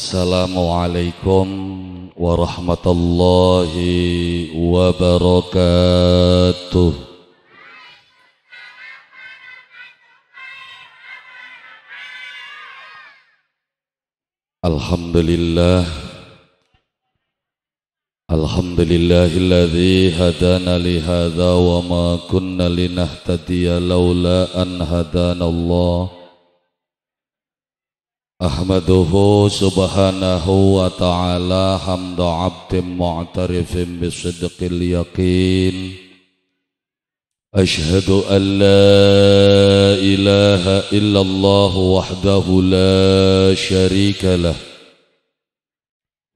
Assalamualaikum warahmatullahi wabarakatuh Alhamdulillah Alhamdulillahilladzi hadana wa ma kunna linahtadiya laula an hadanallah أحمده سبحانه وتعالى حمد عبد معترف بصدق اليقين أشهد أن لا إله إلا الله وحده لا شريك له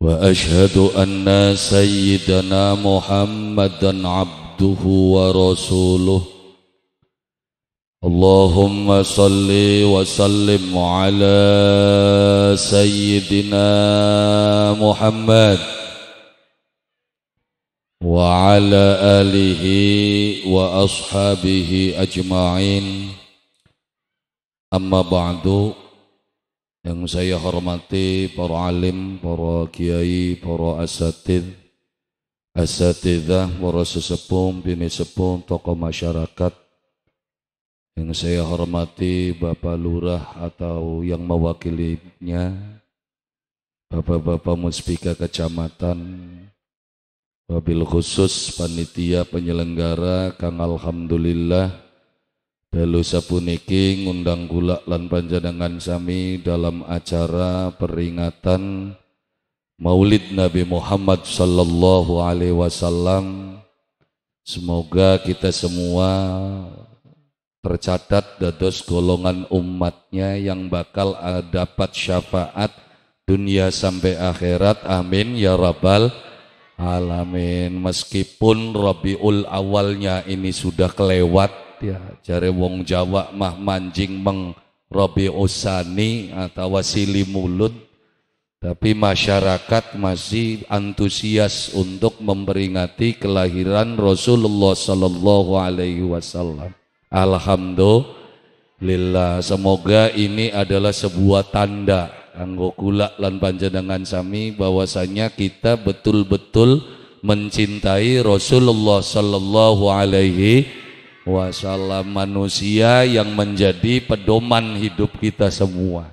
وأشهد أن سيدنا محمدا عبده ورسوله اللهم صل وسلم على سيدنا محمد وعلى آله وأصحابه أجمعين أما بعد yang saya hormati para alim, para kiai, para asatid, asatidah, para sesepuh, bini sepuh, tokoh masyarakat, yang saya hormati Bapak Lurah atau yang mewakilinya, Bapak-Bapak Muspika Kecamatan, wabil khusus panitia penyelenggara Kang Alhamdulillah, Dalu sapuniki ngundang gula lan panjenengan sami dalam acara peringatan Maulid Nabi Muhammad sallallahu alaihi wasallam. Semoga kita semua tercatat dados golongan umatnya yang bakal dapat syafaat dunia sampai akhirat amin ya rabbal alamin meskipun Rabiul awalnya ini sudah kelewat ya jare wong Jawa mah manjing meng Usani atau wasili mulut tapi masyarakat masih antusias untuk memperingati kelahiran Rasulullah Sallallahu Alaihi Wasallam. Alhamdulillah. Semoga ini adalah sebuah tanda anggo kula lan panjenengan sami bahwasanya kita betul-betul mencintai Rasulullah sallallahu alaihi wasallam manusia yang menjadi pedoman hidup kita semua.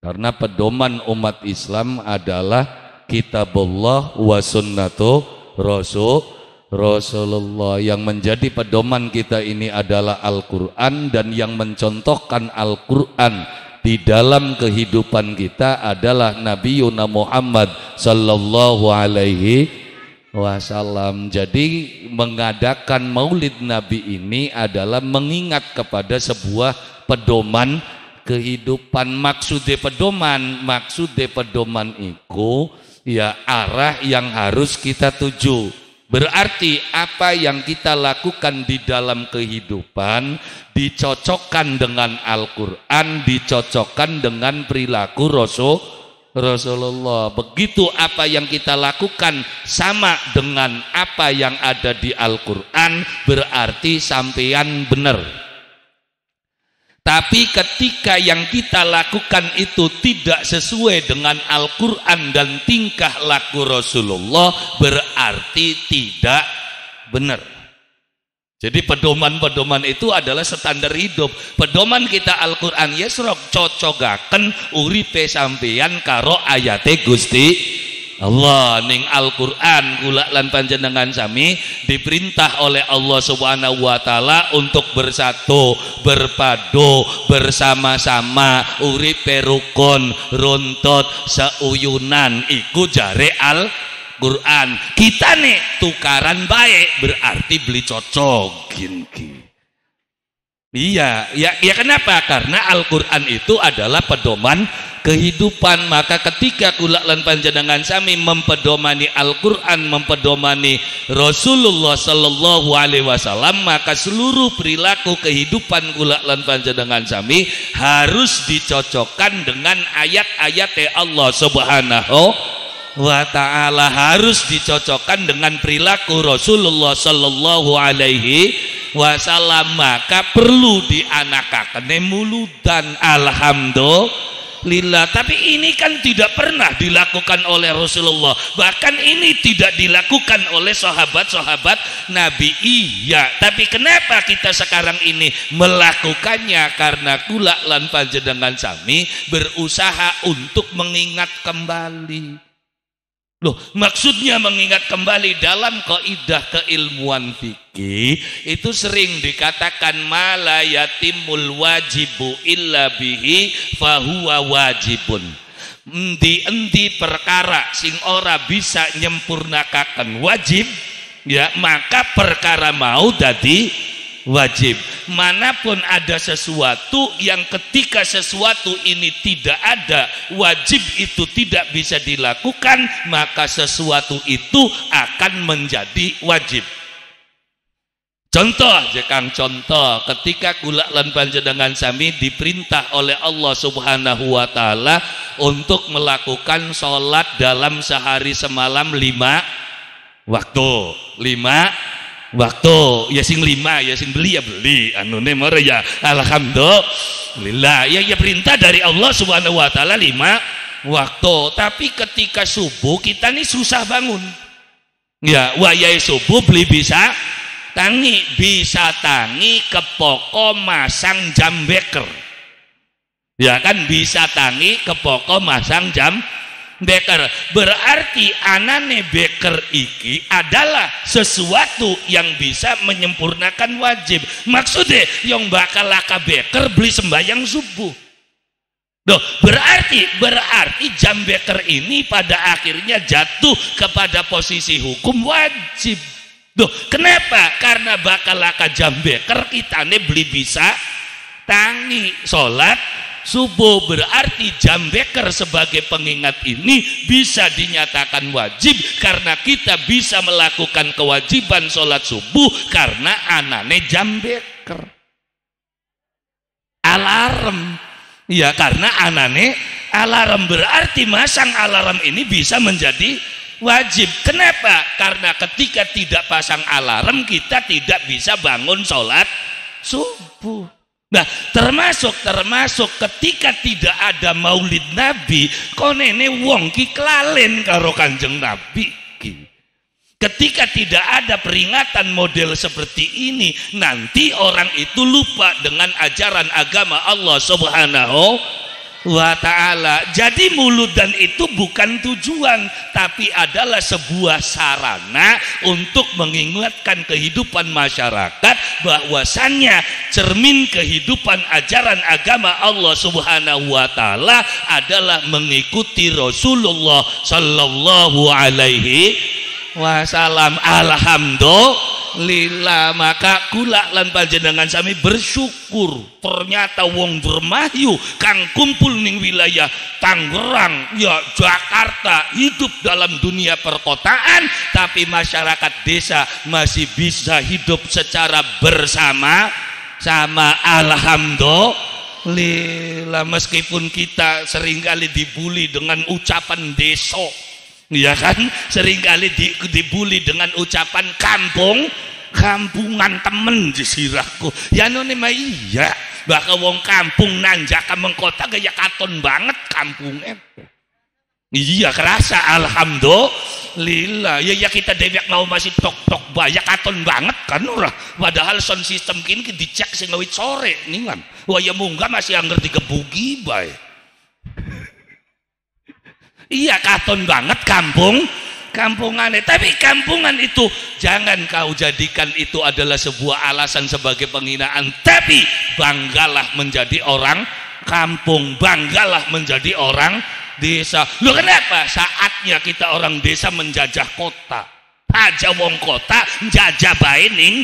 Karena pedoman umat Islam adalah kitabullah wa sunnatu rasul Rasulullah yang menjadi pedoman kita ini adalah Al-Quran dan yang mencontohkan Al-Quran di dalam kehidupan kita adalah Nabi Yuna Muhammad Sallallahu Alaihi Wasallam jadi mengadakan maulid Nabi ini adalah mengingat kepada sebuah pedoman kehidupan maksud de pedoman maksud de pedoman itu ya arah yang harus kita tuju Berarti apa yang kita lakukan di dalam kehidupan dicocokkan dengan Al-Quran, dicocokkan dengan perilaku Rasul, Rasulullah. Begitu apa yang kita lakukan sama dengan apa yang ada di Al-Quran, berarti sampean benar. Tapi ketika yang kita lakukan itu tidak sesuai dengan Al-Quran dan tingkah laku Rasulullah berarti tidak benar. Jadi pedoman-pedoman itu adalah standar hidup. Pedoman kita Al-Quran cocok ya cocogaken uripe sampeyan karo ayate Gusti Allah ning Al-Qur'an kula lan panjenengan sami diperintah oleh Allah Subhanahu wa taala untuk bersatu, berpadu, bersama-sama urip perukon runtut, seuyunan iku jare Al-Qur'an. Kita nih tukaran baik berarti beli cocok gini. Iya, ya, ya kenapa? Karena Al-Quran itu adalah pedoman kehidupan. Maka ketika kulaklan dan panjenengan sami mempedomani Al-Quran, mempedomani Rasulullah Sallallahu Alaihi Wasallam, maka seluruh perilaku kehidupan kulaklan dan panjenengan sami harus dicocokkan dengan ayat-ayat Allah Subhanahu wa taala harus dicocokkan dengan perilaku Rasulullah sallallahu alaihi wasallam maka perlu dianakakan muludan alhamdulillah tapi ini kan tidak pernah dilakukan oleh Rasulullah bahkan ini tidak dilakukan oleh sahabat-sahabat Nabi iya tapi kenapa kita sekarang ini melakukannya karena kula lan panjenengan sami berusaha untuk mengingat kembali Loh, maksudnya mengingat kembali dalam kaidah keilmuan fikih itu sering dikatakan mala yatimul wajibu illa bihi fahuwa wajibun. Endi-endi perkara sing ora bisa nyempurnakakan wajib ya maka perkara mau dadi wajib. Manapun ada sesuatu yang ketika sesuatu ini tidak ada, wajib itu tidak bisa dilakukan, maka sesuatu itu akan menjadi wajib. Contoh jekang contoh ketika gula lan panjenengan sami diperintah oleh Allah Subhanahu wa taala untuk melakukan sholat dalam sehari semalam lima waktu lima waktu ya sing lima ya sing beli ya beli anu nemor ya alhamdulillah ya ya perintah dari Allah subhanahu wa ta'ala lima waktu tapi ketika subuh kita nih susah bangun ya wayai subuh beli bisa tangi bisa tangi ke pokok masang jam beker ya kan bisa tangi ke pokok masang jam beker berarti anane beker iki adalah sesuatu yang bisa menyempurnakan wajib maksudnya yang bakal laka beker beli sembahyang subuh Duh, berarti berarti jam beker ini pada akhirnya jatuh kepada posisi hukum wajib Duh, kenapa? Karena bakal laka jam beker kita nih beli bisa tangi sholat Subuh berarti jam beker sebagai pengingat ini bisa dinyatakan wajib karena kita bisa melakukan kewajiban sholat subuh karena anane jam beker. Alarm. Ya karena anane alarm berarti masang alarm ini bisa menjadi wajib. Kenapa? Karena ketika tidak pasang alarm kita tidak bisa bangun sholat subuh. Nah, termasuk termasuk ketika tidak ada Maulid Nabi, konene wong ki kelalen karo Kanjeng Nabi Ketika tidak ada peringatan model seperti ini, nanti orang itu lupa dengan ajaran agama Allah Subhanahu wa ta'ala jadi muludan itu bukan tujuan tapi adalah sebuah sarana untuk mengingatkan kehidupan masyarakat bahwasannya cermin kehidupan ajaran agama Allah subhanahu wa ta'ala adalah mengikuti Rasulullah sallallahu alaihi wasallam alhamdulillah lila maka gula lan panjenengan sami bersyukur ternyata wong bermahyu kang kumpul ning wilayah Tangerang ya Jakarta hidup dalam dunia perkotaan tapi masyarakat desa masih bisa hidup secara bersama sama alhamdulillah Lila meskipun kita seringkali dibully dengan ucapan desok. Iya kan? Seringkali di, dibully dengan ucapan kampung, kampungan temen di sirahku. Ya noni mah iya. Bahkan wong kampung nanjak ke mengkota gaya ya, katon banget kampung Iya kerasa alhamdulillah. Ya ya kita dewek mau masih tok tok banyak katon banget kan ora. Padahal sound system kini dicek sing sore kan, Wah ya munggah masih angger digebugi baik. Iya katon banget kampung kampungannya tapi kampungan itu jangan kau jadikan itu adalah sebuah alasan sebagai penghinaan tapi banggalah menjadi orang kampung banggalah menjadi orang desa lu kenapa saatnya kita orang desa menjajah kota aja wong kota jajah baining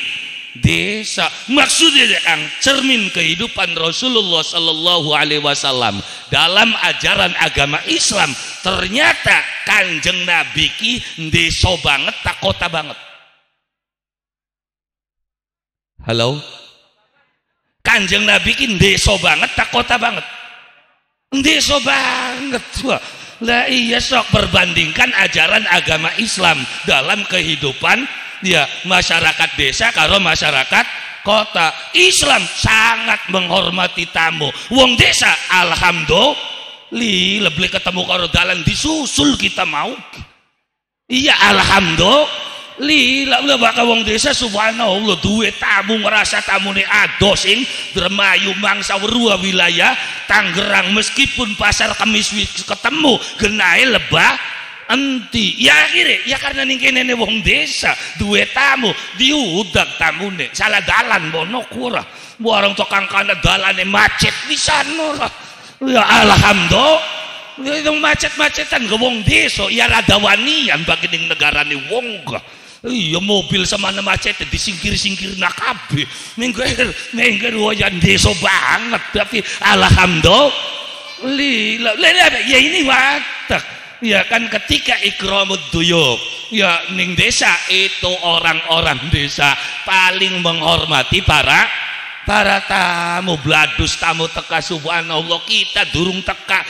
desa maksudnya yang cermin kehidupan Rasulullah Shallallahu Alaihi Wasallam dalam ajaran agama Islam ternyata kanjeng Nabi ki deso banget tak kota banget halo kanjeng Nabi ki deso banget tak kota banget deso banget wah lah iya sok perbandingkan ajaran agama Islam dalam kehidupan ya masyarakat desa kalau masyarakat kota Islam sangat menghormati tamu wong desa alhamdulillah lebih ketemu karo dalan disusul kita mau iya alhamdulillah udah bakal wong desa subhanallah duwe tamu ngerasa tamu ni ados ing dermayu mangsa berua wilayah Tangerang meskipun pasar kemis ketemu genai lebah anti ya akhirnya ya karena ning kene ne wong desa dua tamu diudak tamune salah dalan bono kura warung tokang kana dalane macet sana lah ya alhamdulillah itu ya macet-macetan ke wong desa ya rada wanian bagi negara negarane wong ka iya mobil semana macet disingkir-singkir nakabe minggir minggir wajan desa banget tapi alhamdulillah ya ini watak ya kan ketika ikramud duyuk ya ning desa itu orang-orang desa paling menghormati para para tamu bladus tamu teka subhanallah kita durung teka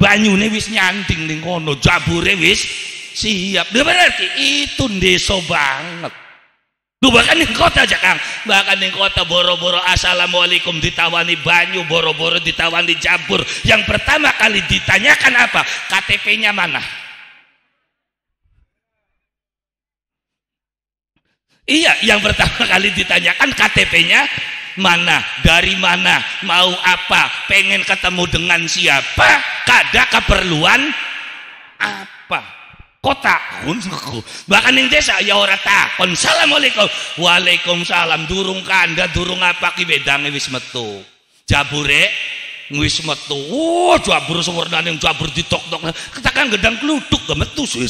banyune wis nyanding ning kono jabure wis siap berarti itu deso banget Bahkan di kota aja bahkan di kota boro-boro assalamualaikum ditawani banyu, boro-boro ditawani jabur Yang pertama kali ditanyakan apa? KTP-nya mana? Iya, yang pertama kali ditanyakan KTP-nya mana, dari mana, mau apa, pengen ketemu dengan siapa, kada keperluan apa kota bahkan yang desa ya ora takon assalamualaikum waalaikumsalam durung kanda durung apa ki bedange wis metu jabure wis metu oh jabur yang jabur di tok katakan gedang keluduk gak ya metu suwe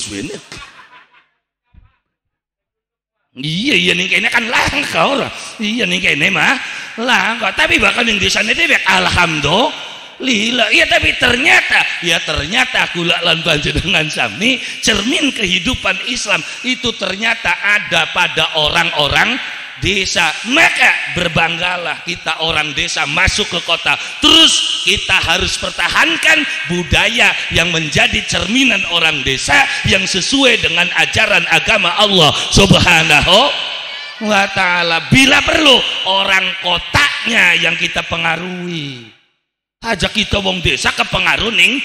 iya iya nih kayaknya kan langka ora iya nih kayaknya mah langka tapi bahkan yang desa nih dia alhamdulillah lila ya tapi ternyata ya ternyata gula lan dengan sami cermin kehidupan Islam itu ternyata ada pada orang-orang desa maka berbanggalah kita orang desa masuk ke kota terus kita harus pertahankan budaya yang menjadi cerminan orang desa yang sesuai dengan ajaran agama Allah subhanahu wa ta'ala bila perlu orang kotanya yang kita pengaruhi Aja kita wong desa kepengaruh ning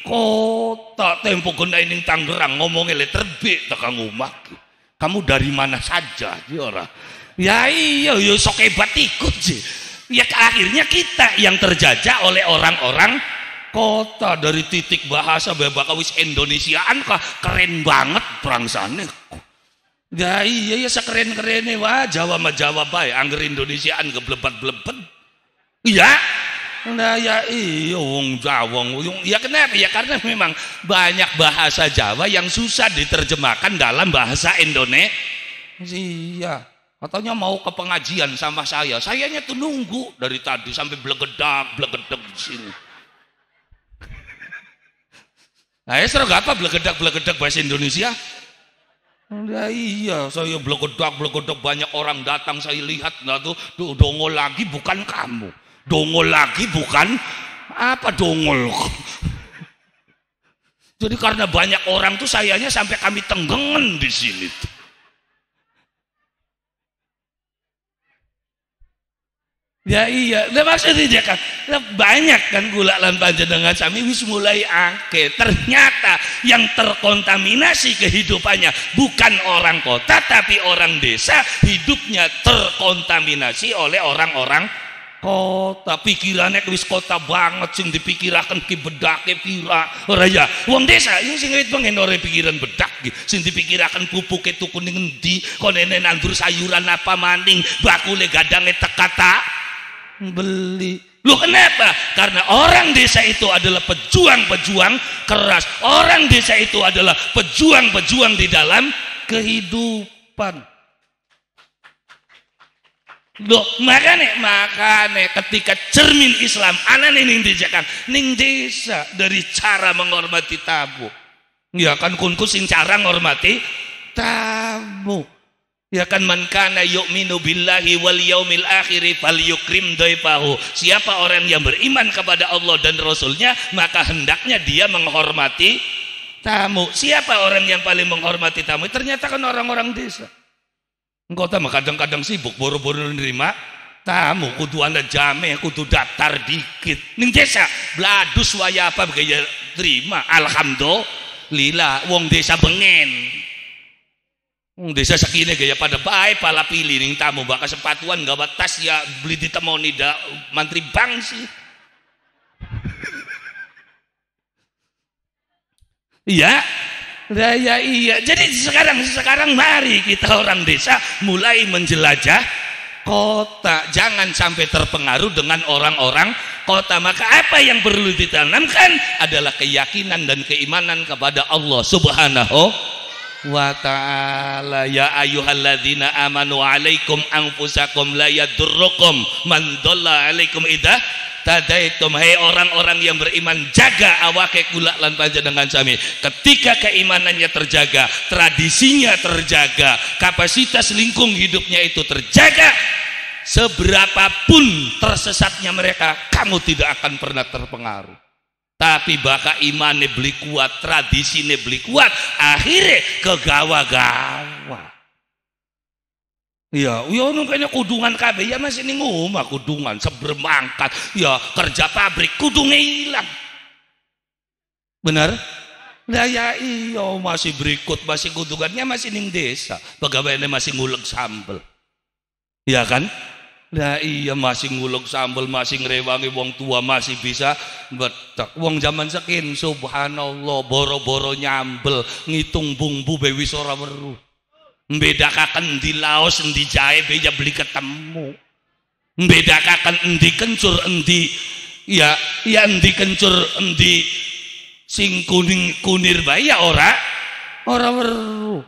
kota tempo gendai ini Tangerang ngomong le terbit tekan umat Kamu dari mana saja sih orang Ya iya yo ya sok hebat ikut sih. Ya akhirnya kita yang terjajah oleh orang-orang kota dari titik bahasa babakawis Indonesiaan kah keren banget perang sana Ya iya ya sekeren kerennya wah Jawa mah Jawa bae anggar Indonesiaan geblebat-blebet. Iya, Nah ya iya wong Jawa ya kenapa ya karena memang banyak bahasa Jawa yang susah diterjemahkan dalam bahasa Indonesia. Iya. Katanya mau ke pengajian sama saya. Sayanya tuh nunggu dari tadi sampai blegedak blegedak di sini. Nah, ya gak apa blegedak blegedak bahasa Indonesia? Nah, iya, saya blegedak blegedak banyak orang datang saya lihat nggak tuh dongol lagi bukan kamu. Dongol lagi bukan apa dongol. Jadi karena banyak orang tuh sayanya sampai kami tenggengen di sini Ya iya, nah, maksudnya dia kan nah, banyak kan gula lan dengan sami wis mulai angke. Ternyata yang terkontaminasi kehidupannya bukan orang kota tapi orang desa hidupnya terkontaminasi oleh orang-orang kota pikirannya wis kota banget sing dipikirakan ke bedak pira raya ya desa ini sing wit pengen ora pikiran bedak sing dipikirakan pupuk itu kuning endi konene nandur sayuran apa maning bakule gadange tekata beli lu kenapa? Karena orang desa itu adalah pejuang-pejuang keras. Orang desa itu adalah pejuang-pejuang di dalam kehidupan. Loh, makanya, makanya ketika cermin Islam anane ning dijakan ning desa dari cara menghormati tamu. Ya kan kunku sing cara menghormati tamu. Ya kan mankana yuk yu'minu billahi wal yaumil yukrim falyukrim pahu Siapa orang yang beriman kepada Allah dan Rasulnya maka hendaknya dia menghormati tamu. Siapa orang yang paling menghormati tamu? Ternyata kan orang-orang desa. Engkau tahu kadang-kadang sibuk boro-boro nerima tamu kudu anda jame kudu daftar dikit ning desa bladus waya apa begaya terima alhamdulillah wong desa bengen wong desa sakine gaya pada baik pala pilih ning tamu bakal sepatuan gak batas ya beli di temoni da mantri sih iya Raya iya. Jadi sekarang sekarang mari kita orang desa mulai menjelajah kota. Jangan sampai terpengaruh dengan orang-orang kota. Maka apa yang perlu ditanamkan adalah keyakinan dan keimanan kepada Allah Subhanahu wa ta'ala ya ayyuhalladzina amanu alaikum anfusakum la yadurrukum man dhalla alaikum idza tadaitum hai orang-orang yang beriman jaga awake kula lan dengan sami ketika keimanannya terjaga tradisinya terjaga kapasitas lingkung hidupnya itu terjaga seberapapun tersesatnya mereka kamu tidak akan pernah terpengaruh tapi baka iman beli kuat tradisi beli kuat akhirnya kegawa-gawa Iya, ya ono kene kudungan kabeh ya masih ning omah kudungan sebrem angkat, ya kerja pabrik kudunge ilang. Benar? Nah ya iya masih berikut masih kudungannya masih ning desa, pegawainya masih nguleg sambel. ya kan? Nah iya masih nguleg sambel, masih ngrewangi wong tua masih bisa betek. Wong zaman sekin subhanallah boro-boro nyambel ngitung bumbu bewi ora weruh kakan di Laos, di jahe, beja ya beli ketemu. kakan di kencur, di ya, ya di kencur, di sing kuning kunir bayar ya ora ora weru.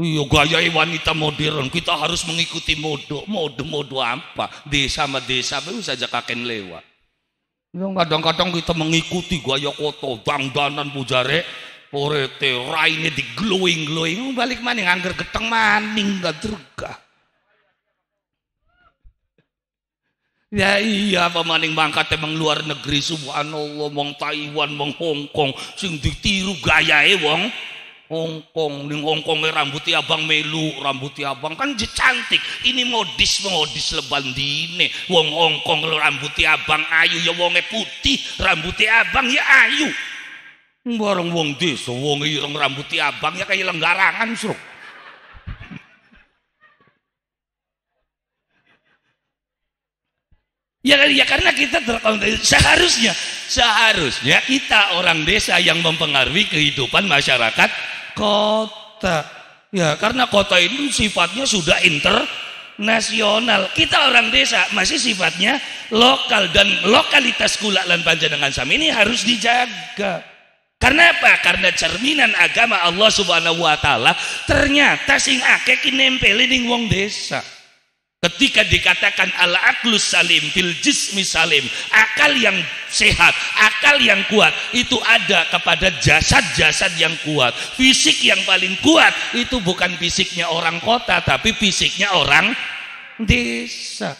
Iya gaya wanita modern kita harus mengikuti mode mode mode apa desa sama desa baru saja kakek lewat. Iya, kadang-kadang kita mengikuti gaya koto, dangdanan pujare, Purite raine di glowing-glowing balik maning angger geteng maning terga. Ya iya apa maning mangkat emang luar negeri subhanallah mong Taiwan mong Hong Kong sing ditiru gayae wong Hong Kong ning Hong Kong e rambut ya abang melu rambut ya abang kan je cantik ini modis modis lebandine wong Hong Kong rambut ya abang ayu ya wonge putih rambut abang ya ayu Barang wong desa wong ireng rambuti abang ya kayak lenggarangan suruh. Ya, ya karena kita seharusnya seharusnya kita orang desa yang mempengaruhi kehidupan masyarakat kota. Ya karena kota itu sifatnya sudah internasional. Kita orang desa masih sifatnya lokal dan lokalitas kulak lan panjenengan sami ini harus dijaga. Karena apa? Karena cerminan agama Allah Subhanahu wa taala ternyata sing akeh ki nempeli ning wong desa. Ketika dikatakan al aklus salim fil jismi salim, akal yang sehat, akal yang kuat itu ada kepada jasad-jasad yang kuat. Fisik yang paling kuat itu bukan fisiknya orang kota tapi fisiknya orang desa.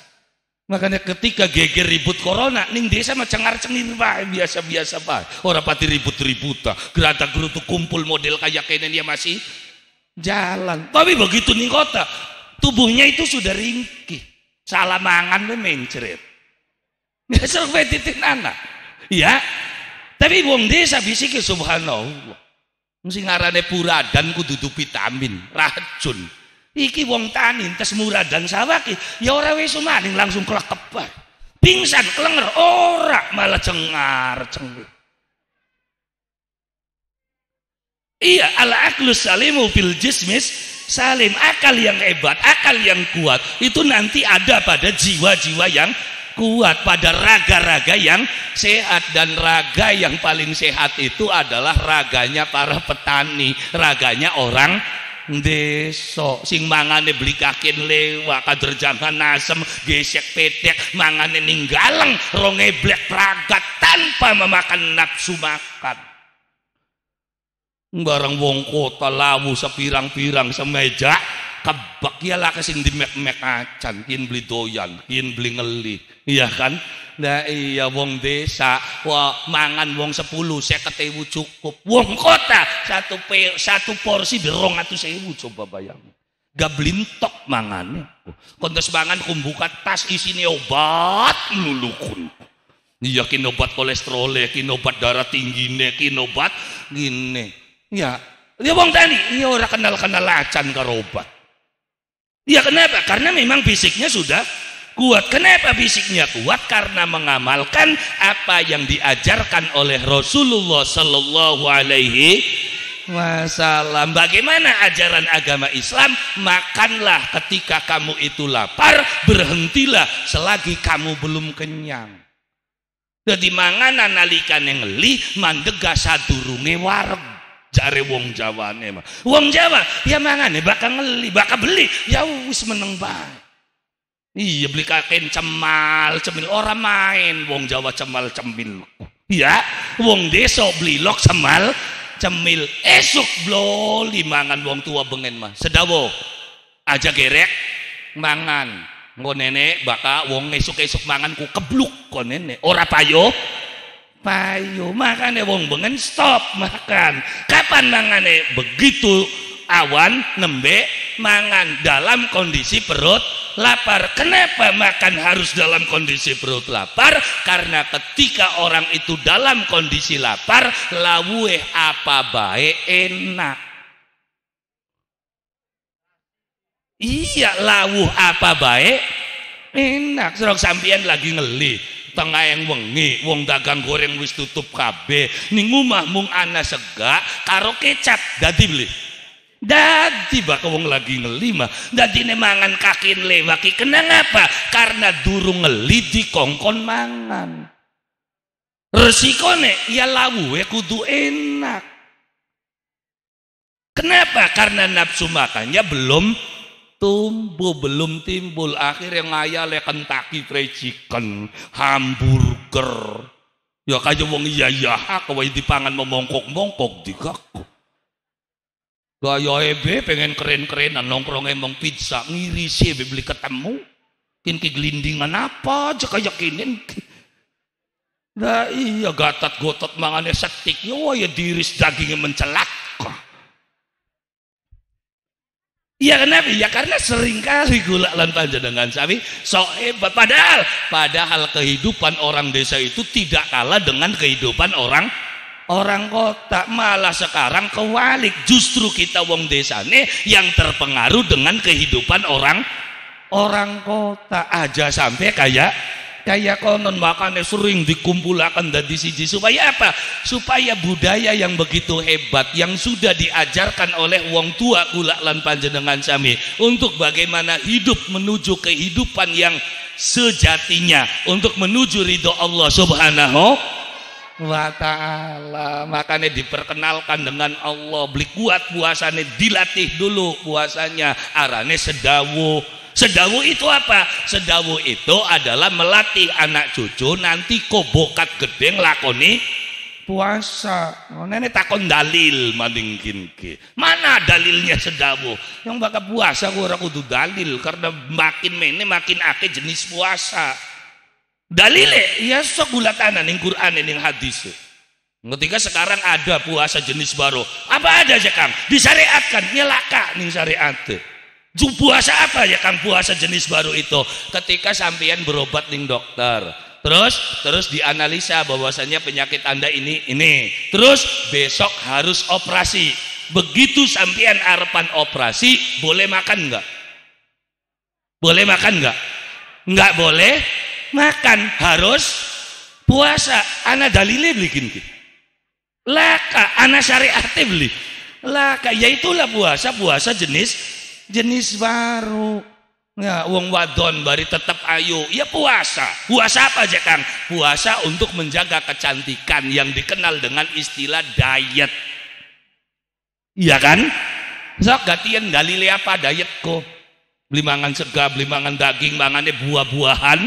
Makanya ketika geger ribut corona, ning desa mah cengar cengir bae biasa-biasa bae. Orang pati ribut-ribut tak, gerata gerutu kumpul model kayak kene dia ya, masih jalan. Tapi begitu ning kota, tubuhnya itu sudah ringkih. Salah mangan mencret. Dasar titik anak. Ya, tapi wong desa bisiki subhanallah. Mesti ngarane pura dan kudu vitamin, racun. Iki wong tani tes dan sawaki, ya ora wis maning langsung kelekep Pingsan kelenger ora malah cengar cengar. Iya, al aklus salimu bil jismis salim. Akal yang hebat, akal yang kuat itu nanti ada pada jiwa-jiwa yang kuat pada raga-raga yang sehat dan raga yang paling sehat itu adalah raganya para petani, raganya orang Besok, sing mangane beli lewat kader jangan asem gesek petek mangane ninggaleng ronge black pragat tanpa memakan nafsu makan barang wong kota lawu sepirang-pirang semeja kebak ya lah sing dimek-mek acan kin beli doyan kin beli ngeli iya kan Nah iya wong desa, wah mangan wong sepuluh saya ketemu cukup. Wong kota satu pe, satu porsi saya 200.000 coba bayang. Gablintok mangan. Kontes mangan kumbuka tas isine obat lulukun. Iya kinobat kolesterol, kinobat darah tinggi, kinobat gini. Ya, dia wong tani, iya orang kenal-kenal acan karobat, Iya kenapa? Karena memang fisiknya sudah kuat kenapa fisiknya kuat karena mengamalkan apa yang diajarkan oleh Rasulullah Sallallahu Alaihi Wasallam bagaimana ajaran agama Islam makanlah ketika kamu itu lapar berhentilah selagi kamu belum kenyang jadi mangana nalikan yang li mandega sadurunge warung jare wong Jawa mah wong jawa ya mangane bakal ngeli bakal beli ya wis meneng bang iya beli kain cemal cemil orang main wong Jawa cemal cemil iya wong deso beli lok cemal cemil esok blo limangan wong tua bengen mah sedawo aja gerek mangan nggo nenek baka wong esok-esok mangan ku kebluk kon nenek ora payo payo makan ya wong bengen stop makan kapan mangane begitu awan nembe mangan dalam kondisi perut lapar kenapa makan harus dalam kondisi perut lapar karena ketika orang itu dalam kondisi lapar lawe apa baik enak iya lawuh apa baik enak serok Sambian lagi ngeli tengah yang wengi wong dagang goreng wis tutup kabe. ning mung ana segak karo kecap dadi beli Dadi tiba wong lagi ngelima. Dadi ini mangan kakin lewaki. Kenapa? Karena durung ngelidi kongkon mangan. Resikone ya ya kudu enak. Kenapa? Karena nafsu makannya belum tumbuh, belum timbul. Akhirnya le kentaki Fried Chicken, hamburger. Ya kaya wong iya iya wajib pangan memongkok-mongkok digakuk. Gaya ebe pengen keren-kerenan nongkrong emang pizza sih ebe beli ketemu. Kin gelindingan apa aja kayak kinin. Nah iya gatat gotot mangane setik ya wah ya diris dagingnya mencelak. Iya kenapa? Ya karena seringkali gula lan panjenengan so Ebe padahal padahal kehidupan orang desa itu tidak kalah dengan kehidupan orang orang kota malah sekarang kewalik justru kita wong desa nih yang terpengaruh dengan kehidupan orang orang kota aja sampai kayak kayak konon makanya sering dikumpulkan dan disiji supaya apa? supaya budaya yang begitu hebat yang sudah diajarkan oleh wong tua gula lan panjenengan sami untuk bagaimana hidup menuju kehidupan yang sejatinya untuk menuju ridho Allah subhanahu wa ta'ala makanya diperkenalkan dengan Allah beli kuat puasanya dilatih dulu puasanya arane sedawu sedawu itu apa? sedawu itu adalah melatih anak cucu nanti kobokat gede lakoni puasa oh, nenek takon dalil maning ke mana dalilnya sedawu yang bakal puasa aku kudu dalil karena makin mene makin ake jenis puasa Dalile ya sok bulatanan nih Quran yang hadis. Ketika sekarang ada puasa jenis baru, apa ada ya Kang? Disyariatkan nyelaka nih syariat. Jum puasa apa ya Kang puasa jenis baru itu? Ketika sampean berobat nih dokter, terus terus dianalisa bahwasanya penyakit Anda ini ini. Terus besok harus operasi. Begitu sampean arepan operasi, boleh makan enggak? Boleh makan enggak? Enggak boleh makan harus puasa ana dalile bikin laka ana syariat beli laka ya itulah puasa puasa jenis jenis baru Ya, uang wadon bari tetap ayu. Ya puasa. Puasa apa aja Kang? Puasa untuk menjaga kecantikan yang dikenal dengan istilah diet. Iya kan? Sok gantian dalile apa dietku? Beli mangan sega, beli mangan daging, mangannya buah-buahan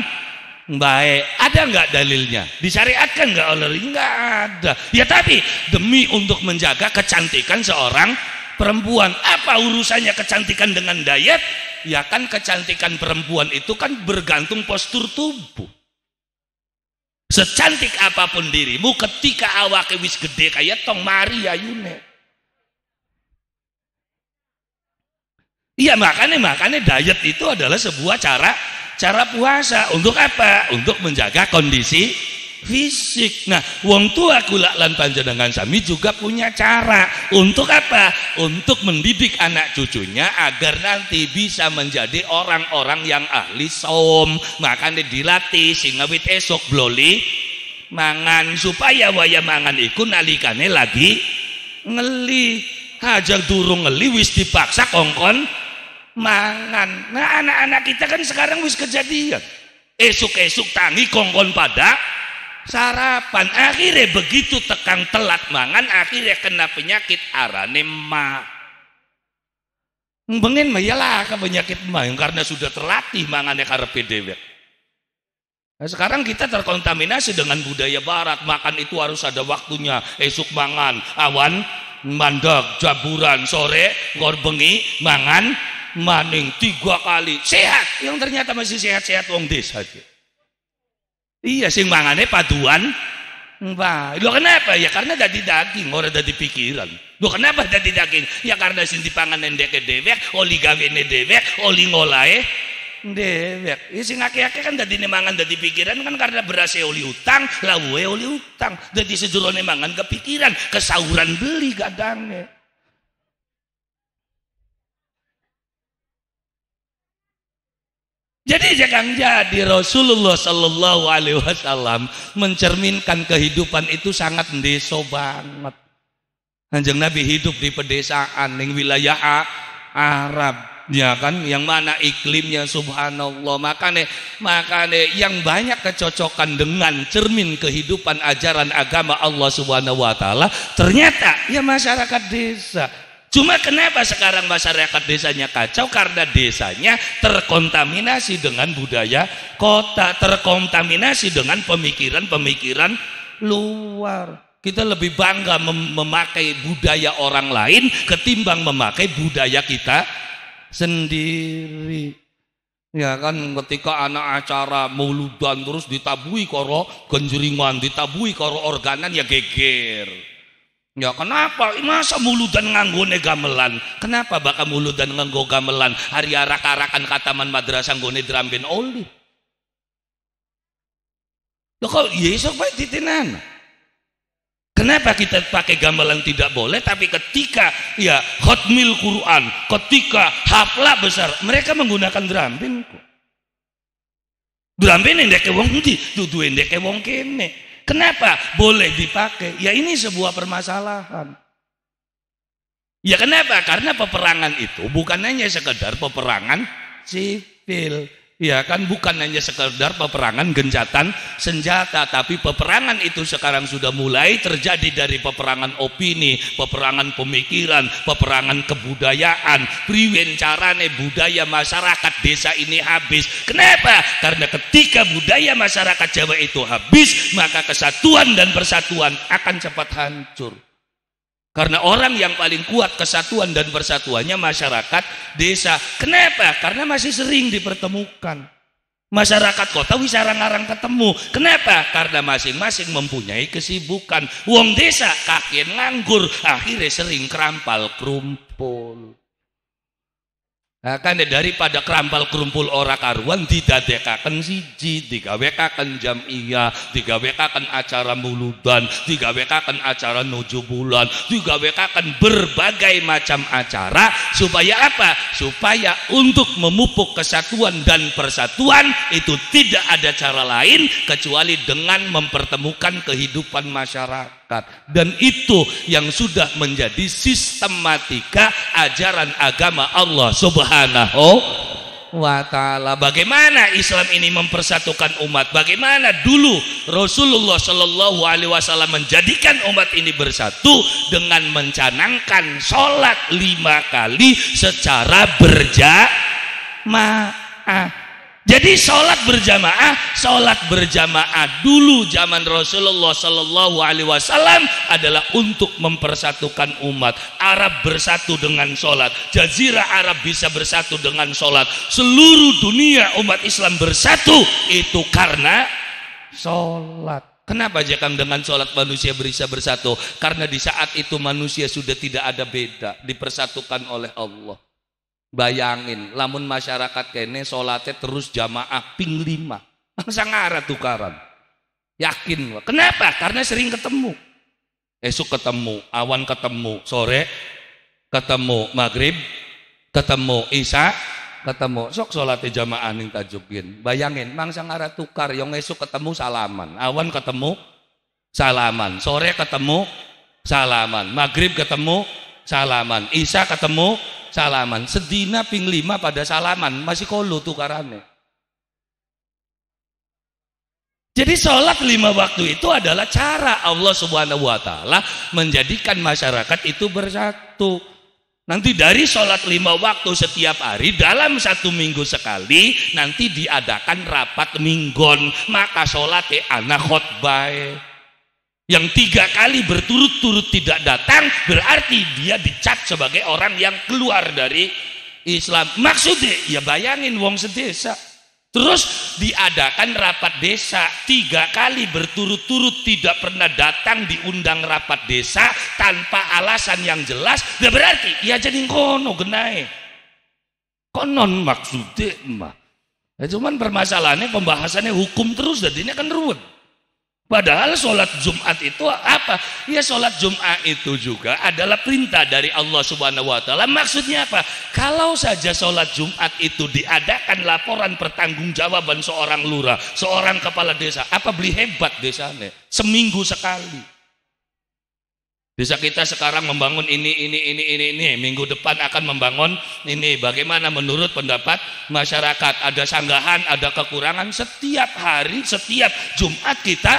baik ada nggak dalilnya disyariatkan nggak oleh nggak ada ya tapi demi untuk menjaga kecantikan seorang perempuan apa urusannya kecantikan dengan diet ya kan kecantikan perempuan itu kan bergantung postur tubuh secantik apapun dirimu ketika awak wis gede kayak tong mari ya yune iya makanya makanya diet itu adalah sebuah cara cara puasa untuk apa untuk menjaga kondisi fisik nah wong tua kula lan panjenengan sami juga punya cara untuk apa untuk mendidik anak cucunya agar nanti bisa menjadi orang-orang yang ahli som makanya dilatih singawit esok bloli mangan supaya waya mangan iku nalikane lagi ngeli hajar durung ngeli wis dipaksa kongkon mangan. Nah anak-anak kita kan sekarang wis kejadian. esok-esok tangi kongkon pada sarapan. Akhirnya begitu tekan telat mangan, akhirnya kena penyakit arane ma. Bengen mah iyalah ke kan penyakit yang karena sudah terlatih mangannya karepe dewek. Nah, sekarang kita terkontaminasi dengan budaya barat, makan itu harus ada waktunya, esok mangan, awan mandak, jaburan, sore, bengi, mangan, maning tiga kali sehat yang ternyata masih sehat-sehat wong desa iya sing mangane paduan Mbak, lo kenapa? Ya karena dari daging, orang dari pikiran. Lo kenapa dari daging? Ya karena sing dipanganen deke dewek, oli gawe dewek, oli ngolae dewek. Ya sing ake-ake kan dari mangan dari pikiran kan karena berasnya oli utang, lawe oli utang. Dari sejurone mangan kepikiran, kesauran beli gadangnya. Jadi jangan jadi Rasulullah Shallallahu Alaihi Wasallam mencerminkan kehidupan itu sangat deso banget. Anjing Nabi hidup di pedesaan, di wilayah A, Arab, ya kan? Yang mana iklimnya Subhanallah. Makanya, makanya yang banyak kecocokan dengan cermin kehidupan ajaran agama Allah Subhanahu Wa Taala ternyata ya masyarakat desa. Cuma kenapa sekarang masyarakat desanya kacau? Karena desanya terkontaminasi dengan budaya kota, terkontaminasi dengan pemikiran-pemikiran luar. Kita lebih bangga mem memakai budaya orang lain ketimbang memakai budaya kita sendiri. Ya kan ketika anak acara mauludan terus ditabui koro genjeringan, ditabui koro organan ya geger Ya kenapa? Masa mulut dan nganggone gamelan? Kenapa bakal mulut dan nganggo gamelan? Hari arak-arakan kataman madrasah drum dramben oli. Loh kok Yesus iya baik titinan? Kenapa kita pakai gamelan tidak boleh tapi ketika ya hotmil Quran, ketika hafla besar, mereka menggunakan dramben kok. ini ndek wong ndi, dudu dia wong kene. Kenapa? Boleh dipakai. Ya ini sebuah permasalahan. Ya kenapa? Karena peperangan itu bukan hanya sekedar peperangan sipil. Ya kan bukan hanya sekedar peperangan gencatan senjata, tapi peperangan itu sekarang sudah mulai terjadi dari peperangan opini, peperangan pemikiran, peperangan kebudayaan, priwen carane budaya masyarakat desa ini habis. Kenapa? Karena ketika budaya masyarakat Jawa itu habis, maka kesatuan dan persatuan akan cepat hancur. Karena orang yang paling kuat kesatuan dan persatuannya masyarakat desa. Kenapa? Karena masih sering dipertemukan. Masyarakat kota bisa arang-arang ketemu. Kenapa? Karena masing-masing mempunyai kesibukan. Wong desa kakek nganggur, akhirnya sering kerampal kerumpul. Nah, kan daripada kerampal kerumpul orang karuan tidak dekakan siji, tiga tiga wekakan acara muludan, wekakan acara nuju bulan, tiga wekakan berbagai macam acara supaya apa? Supaya untuk memupuk kesatuan dan persatuan itu tidak ada cara lain kecuali dengan mempertemukan kehidupan masyarakat masyarakat Dan itu yang sudah menjadi sistematika ajaran agama Allah Subhanahu wa taala. Bagaimana Islam ini mempersatukan umat? Bagaimana dulu Rasulullah Shallallahu alaihi wasallam menjadikan umat ini bersatu dengan mencanangkan sholat lima kali secara berjamaah. Jadi sholat berjamaah, sholat berjamaah dulu zaman Rasulullah Sallallahu Alaihi Wasallam adalah untuk mempersatukan umat. Arab bersatu dengan sholat, Jazirah Arab bisa bersatu dengan sholat. Seluruh dunia umat Islam bersatu itu karena sholat. Kenapa Jakam dengan sholat manusia bisa bersatu? Karena di saat itu manusia sudah tidak ada beda, dipersatukan oleh Allah. Bayangin, lamun masyarakat kene solatnya terus jamaah ping lima. Masa ngarah tukaran. Yakin. Kenapa? Karena sering ketemu. Esok ketemu, awan ketemu, sore ketemu, maghrib ketemu, isya ketemu. Sok solatnya jamaah ning tajubin. Bayangin, mangsa ngarah tukar. Yang esok ketemu salaman. Awan ketemu salaman. Sore ketemu salaman. Maghrib ketemu salaman. Isya ketemu salaman. Sedina ping lima pada salaman, masih kolo tukarannya. Jadi sholat lima waktu itu adalah cara Allah Subhanahu wa Ta'ala menjadikan masyarakat itu bersatu. Nanti dari sholat lima waktu setiap hari dalam satu minggu sekali nanti diadakan rapat minggon maka sholat anak khotbah yang tiga kali berturut-turut tidak datang berarti dia dicat sebagai orang yang keluar dari Islam maksudnya ya bayangin wong sedesa terus diadakan rapat desa tiga kali berturut-turut tidak pernah datang diundang rapat desa tanpa alasan yang jelas ya berarti ya jadi kono genai konon maksudnya mah ya cuman permasalahannya pembahasannya hukum terus jadinya kan ruwet Padahal sholat Jumat itu apa? Ya sholat Jumat itu juga adalah perintah dari Allah Subhanahu Wa Taala. Maksudnya apa? Kalau saja sholat Jumat itu diadakan laporan pertanggungjawaban seorang lurah, seorang kepala desa, apa beli hebat desanya? Seminggu sekali. Desa kita sekarang membangun ini, ini, ini, ini, ini. Minggu depan akan membangun ini. Bagaimana menurut pendapat masyarakat? Ada sanggahan, ada kekurangan. Setiap hari, setiap Jumat kita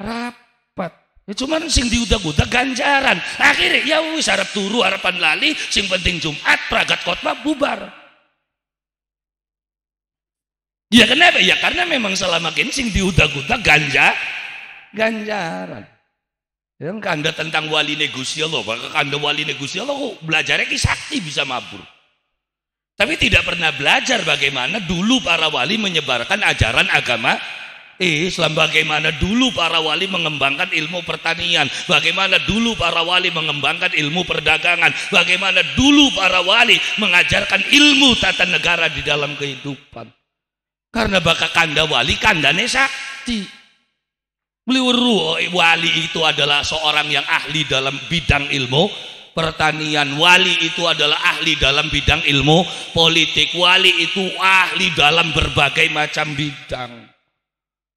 rapat ya cuman sing diudak-udak ganjaran akhirnya ya wis harap turu harapan lali sing penting Jumat pragat khotbah bubar ya kenapa ya karena memang selama ini sing diudak-udak ganja ganjaran ya kan kanda tentang wali negusi maka kanda wali negusi kok belajarnya ki sakti bisa mabur tapi tidak pernah belajar bagaimana dulu para wali menyebarkan ajaran agama Islam bagaimana dulu para wali mengembangkan ilmu pertanian bagaimana dulu para wali mengembangkan ilmu perdagangan bagaimana dulu para wali mengajarkan ilmu tata negara di dalam kehidupan karena baka kanda wali kandane sakti beliau wali itu adalah seorang yang ahli dalam bidang ilmu pertanian wali itu adalah ahli dalam bidang ilmu politik wali itu ahli dalam berbagai macam bidang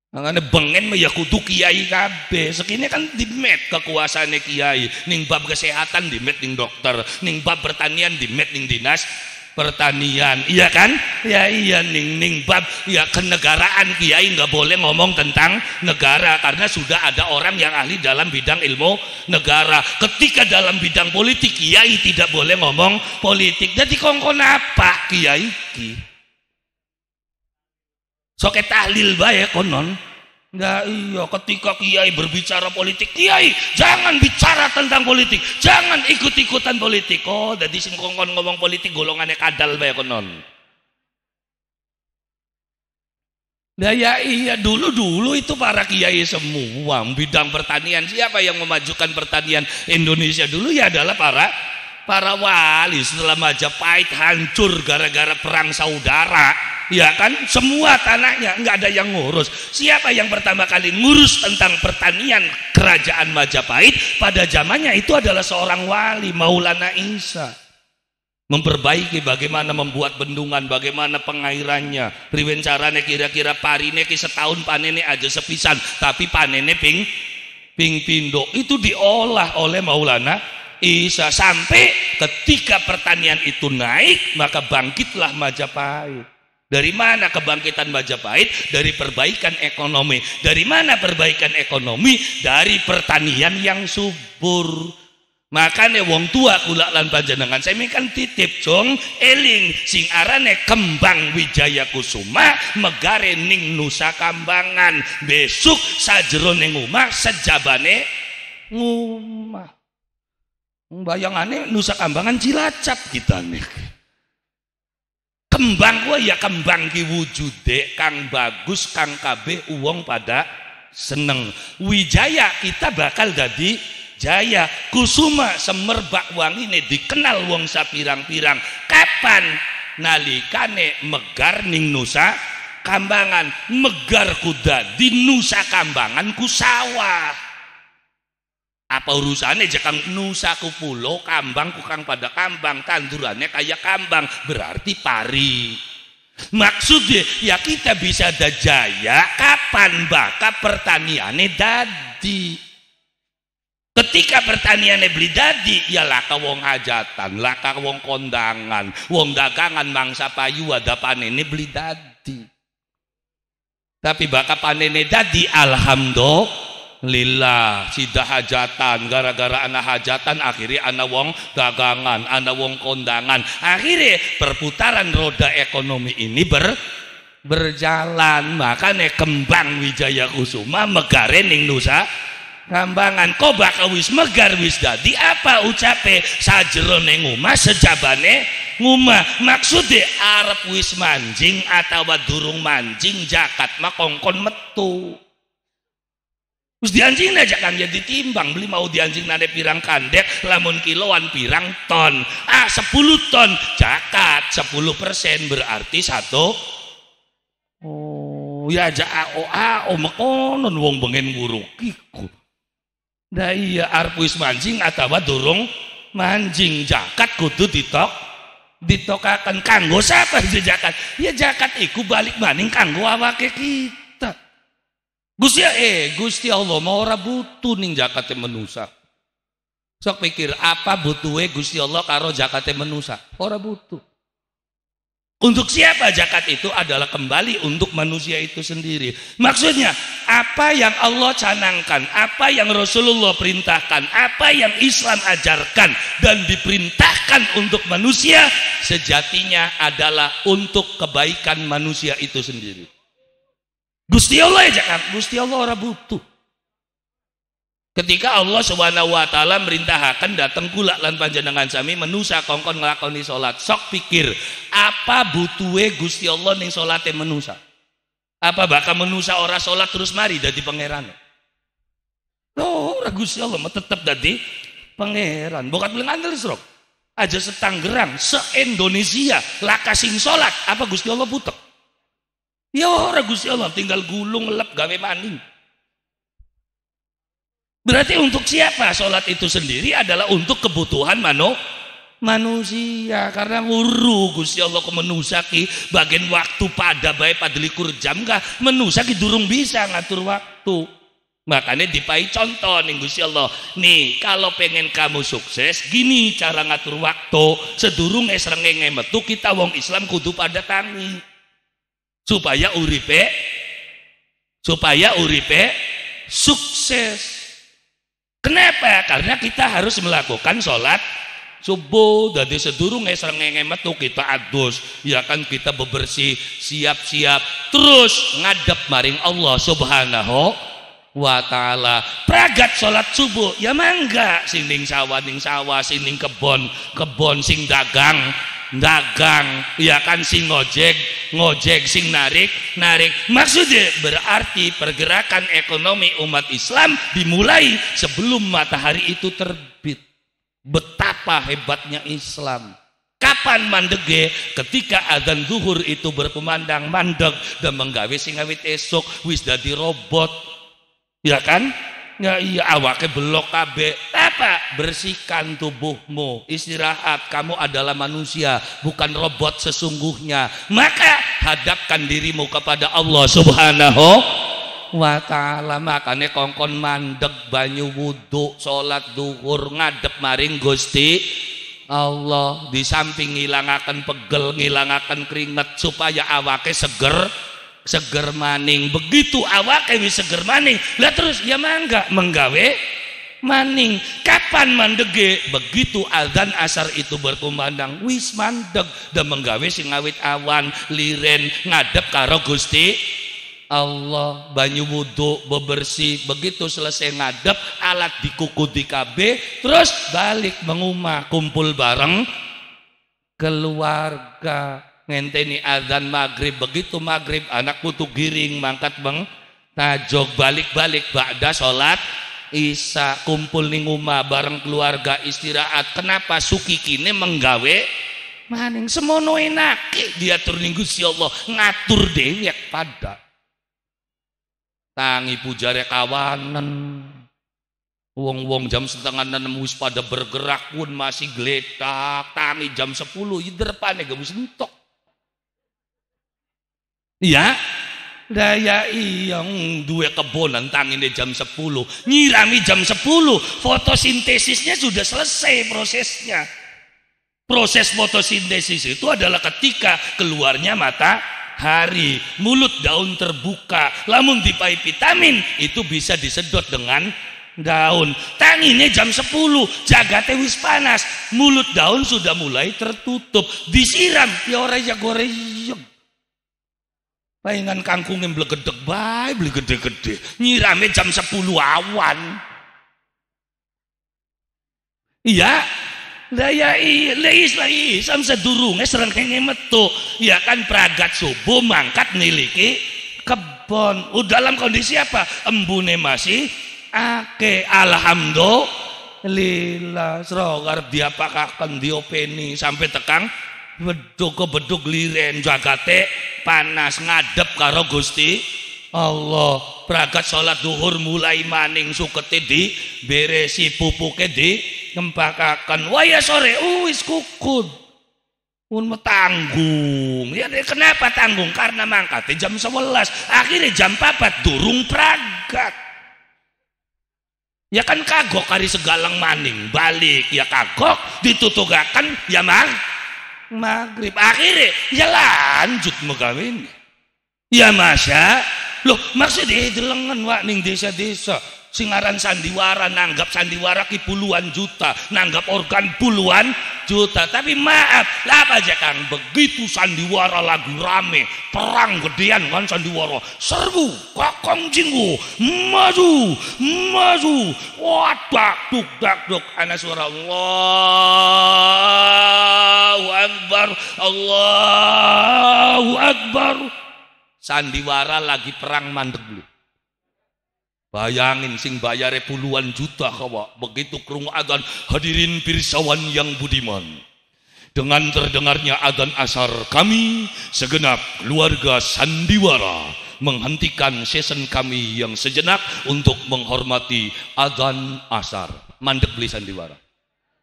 Makanya bengen mah ya kudu kiai kabeh. Sekini kan dimet kekuasaannya kiai. Ning bab kesehatan dimet ning dokter. Ning bab pertanian dimet ning dinas pertanian. Iya kan? Ya iya ning ning bab ya kenegaraan kiai nggak boleh ngomong tentang negara karena sudah ada orang yang ahli dalam bidang ilmu negara. Ketika dalam bidang politik kiai tidak boleh ngomong politik. Jadi kongkon apa kiai? kiai soket tahlil baik konon. Nah iya ketika kiai berbicara politik, kiai jangan bicara tentang politik, jangan ikut-ikutan politik. Oh, jadi singkongkon ngomong politik golongannya kadal baik konon. Nah ya iya dulu-dulu itu para kiai semua bidang pertanian siapa yang memajukan pertanian Indonesia dulu ya adalah para para wali setelah Majapahit hancur gara-gara perang saudara ya kan semua tanahnya nggak ada yang ngurus siapa yang pertama kali ngurus tentang pertanian kerajaan Majapahit pada zamannya itu adalah seorang wali Maulana Isa memperbaiki bagaimana membuat bendungan bagaimana pengairannya riwencarane kira-kira parine setahun panene aja sepisan tapi panene ping ping pindo itu diolah oleh Maulana Isa sampai ketika pertanian itu naik maka bangkitlah Majapahit. Dari mana kebangkitan Majapahit? Dari perbaikan ekonomi. Dari mana perbaikan ekonomi? Dari pertanian yang subur. Makanya wong tua kula lan panjenengan saya kan titip jong eling sing arane Kembang Wijaya Kusuma megare ning Nusa Kambangan. besuk sajroning umah sejabane ngumah bayangannya Nusa Kambangan Cilacap kita nih kembang gue ya kembang ki wujude kang bagus kang KB uang pada seneng wijaya kita bakal jadi jaya kusuma semerbak wangi ini dikenal wong sapirang-pirang kapan nalikane megar ning Nusa Kambangan megar kuda di Nusa Kambangan ku apa urusannya jika nusa ku pulau kambang kukang pada kambang tandurannya kayak kambang berarti pari maksudnya ya kita bisa ada jaya kapan baka pertaniannya dadi ketika pertaniannya beli dadi ya laka wong hajatan laka wong kondangan wong dagangan mangsa payu ada panennya beli dadi tapi baka panennya dadi alhamdulillah lillah sidah hajatan gara-gara anak hajatan akhirnya anak wong dagangan anak wong kondangan akhirnya perputaran roda ekonomi ini ber berjalan makanya kembang wijaya kusuma megarening nusa kambangan kok bakal wis megar wis dadi apa ucape sajerone ngumah sejabane ngumah maksudnya arep wis manjing atau durung manjing jakat makongkon metu Terus di anjing aja kan jadi timbang beli mau di anjing nade pirang kandek lamun kiloan pirang ton ah sepuluh ton jakat sepuluh persen berarti satu oh ya aja ao ao mekonon wong bengen murukiku, dah iya arpuis mancing atau dorong mancing jakat kudu ditok ditokakan kanggo siapa jakat ya jakat iku balik maning kanggo awake kita Gusti eh Gusti Allah mau orang butuh ning jakate menusa. Sok pikir apa butuhe Gusti Allah karo jakate menusa? orang butuh. Untuk siapa zakat itu adalah kembali untuk manusia itu sendiri. Maksudnya, apa yang Allah canangkan, apa yang Rasulullah perintahkan, apa yang Islam ajarkan dan diperintahkan untuk manusia sejatinya adalah untuk kebaikan manusia itu sendiri. Gusti Allah ya jangan. Gusti Allah orang butuh. Ketika Allah Subhanahu wa taala merintahkan datang kula lan panjenengan sami menusa kongkon ngelakoni salat. Sok pikir, apa butuhe Gusti Allah ning salate menusa? Apa bakal menusa orang salat terus mari dari pangeran? Oh, ora Gusti Allah tetap dadi pangeran. Bukan bilang terus, Rok. Aja setanggerang, se-Indonesia, laka sing salat, apa Gusti Allah butuh? Ya orang Gusti Allah tinggal gulung lep gawe maning. Berarti untuk siapa sholat itu sendiri adalah untuk kebutuhan mano manusia karena nguru Gusti Allah ke menusaki bagian waktu pada baik likur jam gak menusaki durung bisa ngatur waktu makanya dipai contoh nih Gusti Allah nih kalau pengen kamu sukses gini cara ngatur waktu sedurung esrengenge metu kita wong Islam kudu pada tangi supaya uripe supaya uripe sukses kenapa? karena kita harus melakukan sholat subuh dari sedurung serengenge metu kita adus ya kan kita bebersih siap-siap terus ngadep maring Allah subhanahu wa ta'ala pragat sholat subuh ya mangga sining sawah ning sawah sining kebon kebon sing dagang dagang ya kan si ngojek ngojek sing narik narik maksudnya berarti pergerakan ekonomi umat Islam dimulai sebelum matahari itu terbit betapa hebatnya Islam kapan mandege ketika adzan zuhur itu berpemandang mandeg dan menggawe sing awit esok wis dadi robot ya kan nggak ya iya awake belok kabe. apa bersihkan tubuhmu istirahat kamu adalah manusia bukan robot sesungguhnya maka hadapkan dirimu kepada Allah subhanahu wa ta'ala makanya kongkon mandek banyu wudhu sholat duhur ngadep maring gusti Allah di samping ngilangakan pegel ngilangakan keringet supaya awake seger seger maning begitu awak ewi seger maning lah terus ya mangga menggawe maning kapan mandege begitu azan asar itu berkumandang wis mandeg dan menggawe sing awit awan liren ngadep karo Gusti Allah banyu wudhu bebersih begitu selesai ngadep alat dikuku di KB terus balik mengumah kumpul bareng keluarga ngenteni azan maghrib begitu maghrib anak putu giring mangkat bang tajog balik-balik ba'da sholat Isa kumpul ning bareng keluarga istirahat kenapa suki kini menggawe maning semono enak dia ning Gusti Allah ngatur dewek pada tangi pujare kawanan Wong-wong jam setengah enam wis pada bergerak pun masih geletak. Tangi jam sepuluh, di depannya gak entok. Iya. Daya yang duwe kebonan tangine jam 10, nyirami jam 10, fotosintesisnya sudah selesai prosesnya. Proses fotosintesis itu adalah ketika keluarnya mata hari, mulut daun terbuka, lamun dipai vitamin itu bisa disedot dengan daun. tanginya jam 10, jaga wis panas, mulut daun sudah mulai tertutup, disiram ya ora ya goreng Paingan kangkunge gede baik beli gede-gede. Nyirame jam 10 awan. Iya. Lah iya. leis lai sam sedurunge iya, metu. Iya kan pragat subuh mangkat niliki kebon. Udah oh, dalam kondisi apa? Embune masih ake alhamdulillah. Sro iya, diapakaken diopeni sampai tekang Beduk ke beduk liren jagate panas ngadep karo Gusti Allah. Pragat sholat duhur mulai maning suketi di beresi pupuke di ngempakakan Waya sore uwis uh, kukun. pun tanggung. Ya kenapa tanggung? Karena mangkate jam 11, akhirnya jam 4 durung pragat. Ya kan kagok kari segalang maning balik ya kagok ditutugakan ya mang maghrib akhirnya ya lanjut mau kawin ya masya loh maksudnya delengan wak ning desa-desa singaran sandiwara nanggap sandiwara ki puluhan juta nanggap organ puluhan juta tapi maaf lah apa aja kang begitu sandiwara lagu rame perang gedean kan sandiwara serbu kokong jinggu maju maju wadak duk dak duk ana suara Allahu Akbar Allahu Akbar sandiwara lagi perang mandeg dulu Bayangin sing bayar puluhan juta kawa begitu kerung adan hadirin pirsawan yang budiman. Dengan terdengarnya adan asar kami segenap keluarga sandiwara menghentikan season kami yang sejenak untuk menghormati adan asar. Mandek beli sandiwara.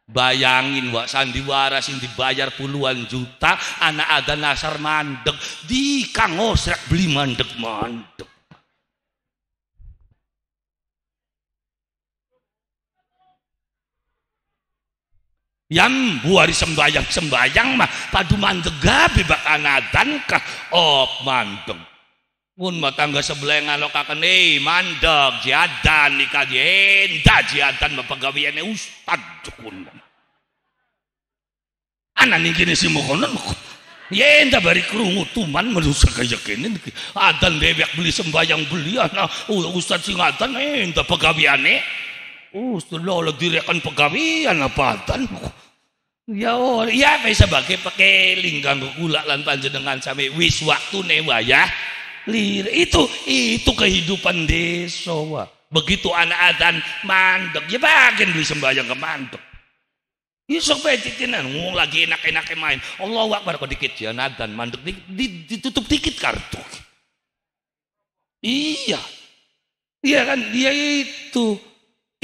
Bayangin wak sandiwara sing dibayar puluhan juta anak adan asar mandek di kangosrek beli mandek mandek. yang buari sembayang sembayang mah padu mandega bebak anadan kah op mandeg. Mun mata nggak sebelah ngalokakan eh mandeg jadan nikah jienda jiadan mapagawiannya ustad cukun. Anak nih gini si mukonan Yenda bari krungu tuman merusak kayak kene adan bebek beli sembayang beli anak ustad si adan enda pagawiane Oh, sudah direkan pegawian apaan? Ya oh, ya pe sebagai pakai linggang gula lan panjenengan sampai wis waktu wayah lir itu itu kehidupan desa wa. Begitu anak adan mandek ya bagian duit sembahyang ke mandek. Yusuf ya, titinan ngomong lagi enak-enak main. Allah Akbar kok dikit ya adan mandek di, di, ditutup dikit kartu. Iya. Iya kan dia itu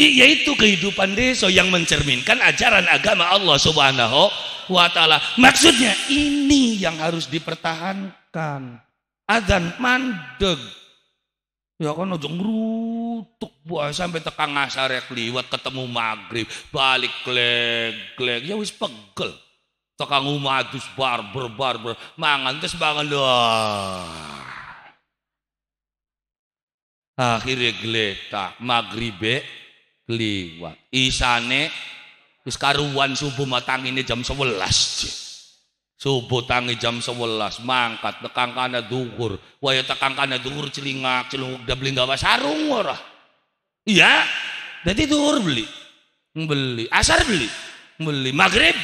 yaitu kehidupan desa yang mencerminkan ajaran agama Allah Subhanahu wa taala. Maksudnya ini yang harus dipertahankan. Azan mandeg. Ya kan aja ngrutuk buah sampai tekan ngasarek liwat ketemu maghrib balik klek klek ya wis pegel. Tekan umadus barber barber mangan terus mangan Akhirnya geletak maghribe liwat isane wis karuan subuh matang ini jam 11 subuh tangi jam 11 mangkat tekang kana dhuhur waya tekang kana dhuhur celingak celunguk dabli beli gawa sarung ora iya jadi dhuhur beli beli asar beli beli maghrib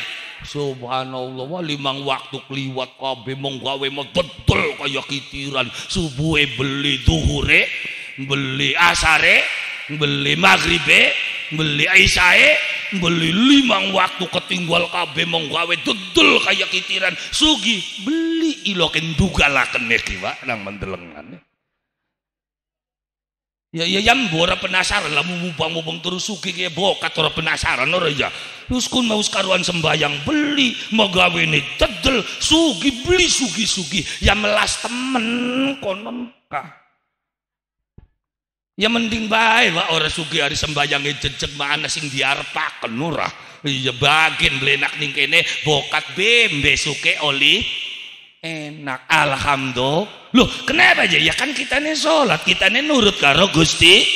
subhanallah wa limang waktu kliwat kabe mong gawe betul kaya kitiran subuhe beli duhure beli asare beli maghribe beli aisae beli limang waktu ketinggal kabe menggawe dudul kayak kitiran sugi beli ilokin duga lah kenek iwa nang mendelengan e. ya ya yang bora penasaran lah mubang mubang terus sugi kayak bokat orang penasaran orang ya terus kun mau sekaruan sembahyang beli mau ini dudul sugi beli sugi sugi ya melas temen konon kah ya mending baik Pak orang sugi hari sembahyang jejeg mana sing diarpa kenurah. iya bagin belenak ning kene bokat bembe suke oli enak alhamdulillah loh kenapa aja ya kan kita nih sholat kita nih nurut karo gusti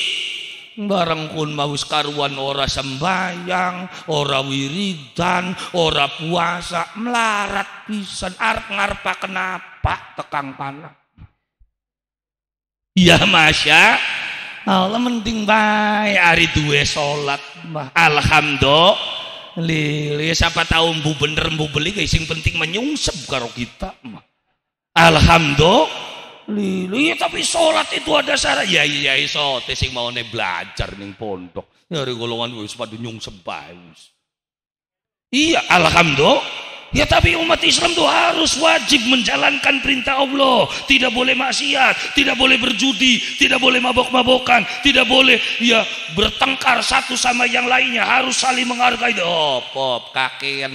bareng kun mau sekaruan orang sembayang ora wiridan orang puasa melarat pisan arp ngarpa kenapa tekang panah ya masya Allah mending baik hari duwe sholat bah. alhamdulillah siapa tahu mbu bener mbu beli guys yang penting menyungsep karo kita mah alhamdulillah ya, tapi sholat itu ada syarat ya iya, iya iso sing mau ne belajar ning pondok nyari ya, golongan wis padu nyungsep bae iya alhamdulillah Ya tapi umat Islam itu harus wajib menjalankan perintah Allah. Tidak boleh maksiat, tidak boleh berjudi, tidak boleh mabok-mabokan, tidak boleh ya bertengkar satu sama yang lainnya. Harus saling menghargai. Oh, pop, kakean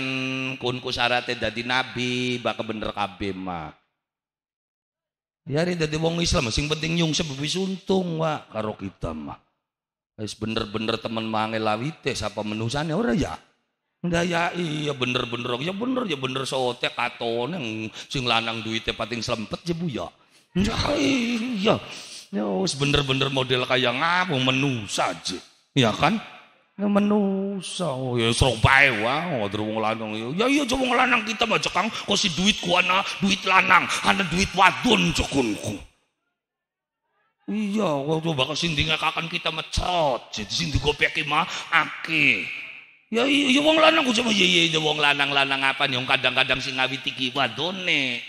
kunku syaratnya jadi nabi, bakal bener kabe Ya Biarin dari wong Islam, sing penting nyung sebab suntung wa karo kita mah. bener-bener teman mangelawite, siapa menusannya, orang ora ya. Nda ya iya bener-bener ya bener ya bener sote yang sing lanang duitnya pating selempet ya bu ya. Ya iya. Ya bener-bener model kayak ngapung menu saja, Ya kan? Ya menu, Oh, ya bae wae oh, wong lanang. Ya, ya iya jo wong lanang kita mah cekang kok si duit ku ana duit lanang, ana duit wadon cekunku. Iya, waktu bakal sindinga kakan kita mecot, jadi sindi gopeki mah akeh. Ya iya, iya wong lanang ku cuma iya, iya iya wong lanang-lanang apa yang kadang-kadang sing ngawiti ki wadone.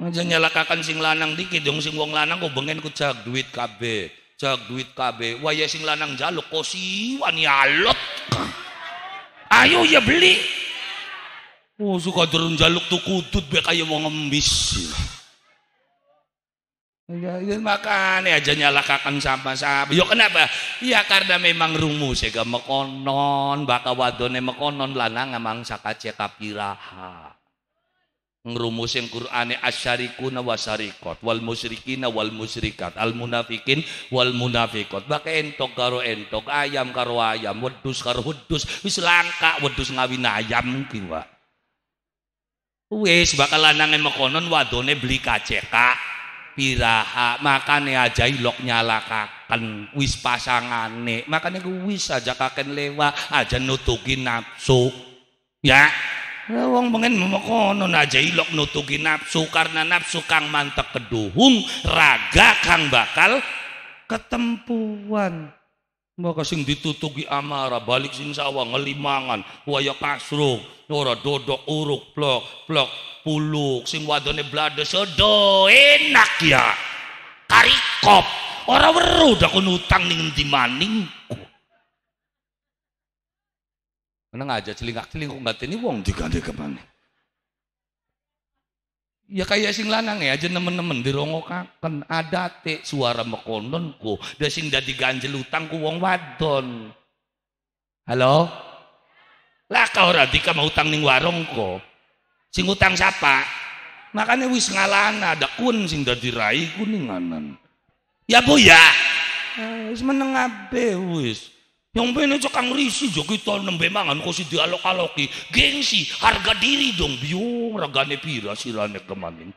Aja nyalakakan sing lanang dikit dong sing wong lanang kok bengen ku jak duit kb Jak duit kb Wah ya sing lanang jaluk kosi wani alot. Ayo ya beli. Oh suka derun jaluk tuh kutut bek ayo mau ngemis. Ya, ya makan aja nyalakakan sapa-sapa. Yo ya, kenapa? Ya karena memang rumus ya mekonon, bakal wadone mekonon lanang amang saka kapiraha. Ngerumus yang Qur'ane asyarikuna wasarikot wal musyrikina wal musyrikat al munafikin wal munafikot baka entok karo entok ayam karo ayam wedus karo wedus wis langka wedus ngawin ayam mungkin wak. Wis bakal lanange mekonon wadone beli kaceka piraha makane aja ilok nyalakaken wis pasangane makane wis aja kaken lewa aja nutugi nafsu ya, ya wong pengen memekono aja ilok nutugi nafsu karena nafsu kang mantek keduhung raga kang bakal ketempuan maka sing ditutugi amarah balik sing sawah ngelimangan waya kasro ora dodok uruk blok blok puluk sing wadone blades sedo enak ya karikop ora weruh dak kon utang ning endi maningku meneng aja celingak-celingkuk ngateni wong digandhe kemana Ya kayak sing lanang ya aja nemen-nemen di ada adate suara ku, Dah sing dadi ganjel utang ku wong wadon. Halo? Lah kau radika mau utang ning warung kok sing utang siapa makanya wis ngalana ada kun sing dadi rai kuninganan ya bu ya eh, wis meneng abe wis yang bener cokang risi jo kita nembe mangan kok si dialog aloki gengsi harga diri dong biung regane pira sirane kemaning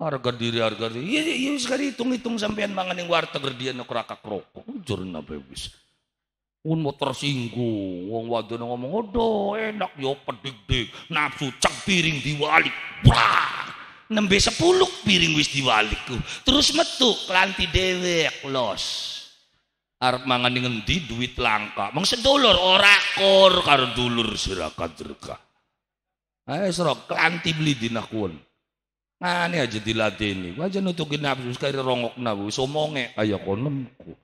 harga diri harga diri ya, ya, ya sekali hitung-hitung sampean mangan yang warteg dia nak rokok jurna wis Un mau tersinggung, wong wadon ngomong, "Odo, enak yo ya, pedik-dik, nafsu cek piring diwalik." Wah, nembe sepuluh piring wis diwalikku, Terus metu kelanti dewek los. Arep mangan di duit langka. mangsa sedulur ora kor kar dulur serakat derka. Ayo serok kelanti beli nah ini aja diladeni. Wajan nutukin nafsu sekali rongok nafsu, somonge ayo konemku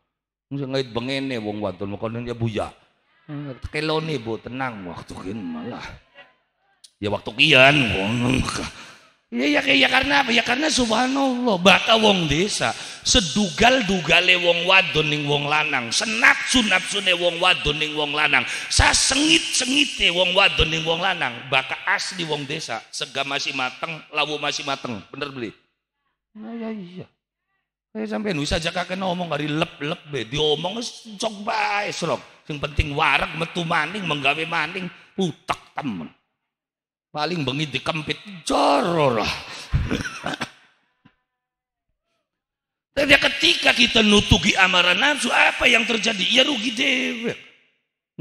ngait bengene wong wadon makanannya buya hmm. kelone bu tenang waktu kian malah ya waktu kian wong Iya ya, ya karena apa? Ya karena subhanallah baka wong desa sedugal dugale wong wadon ning wong lanang, sunat sune wong wadon ning wong lanang, sa sengit sengite wong wadon ning wong lanang, baka asli wong desa, sega masih mateng, lawu masih mateng, bener beli? Iya Ya. Eh sampai nusa jaka kena omong hari lep lep be diomong eh, sok bae slok. Sing penting warak metu maning menggawe maning utak temen. Paling bengi dikempit lah. Tapi ketika kita nutugi amaran nafsu, apa yang terjadi? Ya rugi dewe.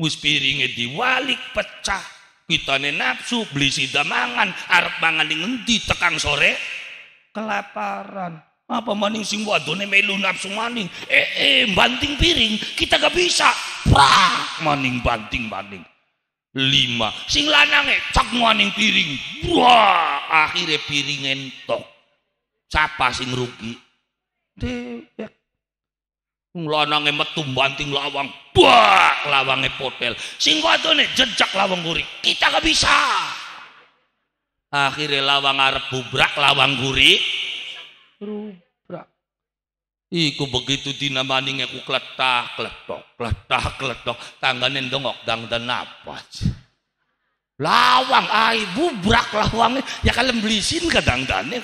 Wis piringe diwalik pecah. Kita ne nafsu beli sida mangan, arep mangan ning tekang sore kelaparan. Apa maning sing wadone melu nafsu maning? Eh, eh banting piring, kita gak bisa. Prak maning banting maning. Lima, sing lanange cak maning piring. Wah, akhirnya piring entok. Siapa sing rugi? Dewek. Wong lanange metu banting lawang. Wah, lawange potel. Sing wadone jejak lawang guri. Kita gak bisa. Akhirnya lawang arep bubrak lawang guri rubrak. Iku begitu dinamani ngeku kletak, kletok, kletak, kletok, Tangganin dongok dang dan napas. Lawang ai bubrak lawangnya ya kalian belisin kadang dane.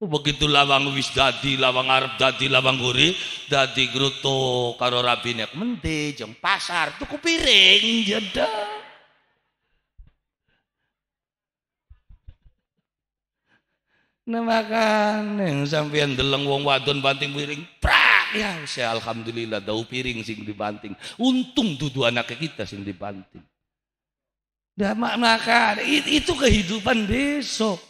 Begitu lawang wis dadi, lawang arep dadi, lawang guri, dadi gruto karo rabinek mende, jeng pasar tuku piring jadah. Nah makan yang sampean deleng wong wadon banting piring. Prak ya, saya alhamdulillah dau piring sing dibanting. Untung dudu anak kita sing dibanting. Dah makan itu kehidupan besok.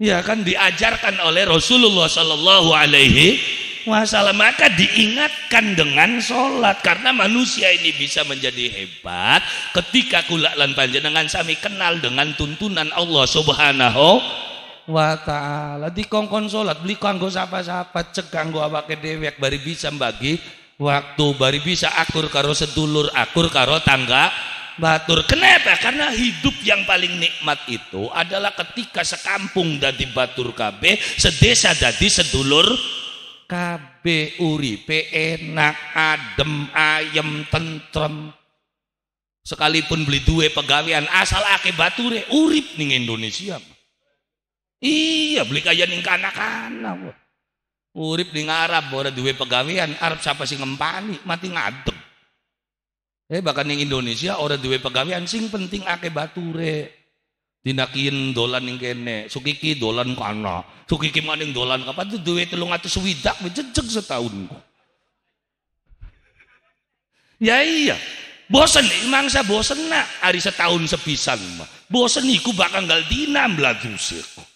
Ya kan diajarkan oleh Rasulullah Sallallahu Alaihi Wasallam maka diingatkan dengan sholat karena manusia ini bisa menjadi hebat ketika kulak lan panjenengan sami kenal dengan tuntunan Allah Subhanahu wa ta'ala dikongkon sholat beli kanggo siapa siapa cek kanggo pakai dewek bari bisa bagi waktu bari bisa akur karo sedulur akur karo tangga batur kenapa karena hidup yang paling nikmat itu adalah ketika sekampung dadi batur KB sedesa dadi sedulur KB uripe enak adem ayem tentrem sekalipun beli dua pegawian asal ake bature urip ning Indonesia Iya, beli kajian yang kanak-kanak. Urip ning Arab ora duwe pegawean, Arab siapa sih ngempani, mati ngadeg. Eh bahkan yang Indonesia ora duwe pegawean sing penting ake bature. Tindakin dolan yang kene, sukiki dolan kana, sukiki maning dolan kapan tuh duwe 300 widak jejeg setahun Ya iya, bosen eh, saya bosen nak hari setahun sepisan mah. Bosen iku bakal gal dina mladuseku.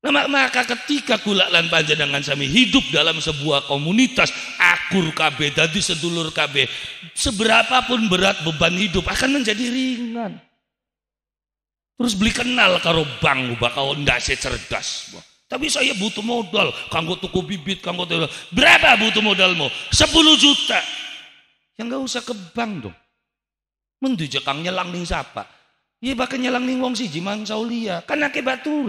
Nah, maka ketika kula lan panjenengan sami hidup dalam sebuah komunitas akur KB dadi sedulur KB pun berat beban hidup akan menjadi ringan terus beli kenal karo bank bakal ndase cerdas tapi saya butuh modal kanggo tuku bibit kanggo berapa butuh modalmu 10 juta yang nggak usah ke bank dong mendujekang nyelang ning sapa Iya bakal nyelang ning wong siji mang saulia kan akibat tuh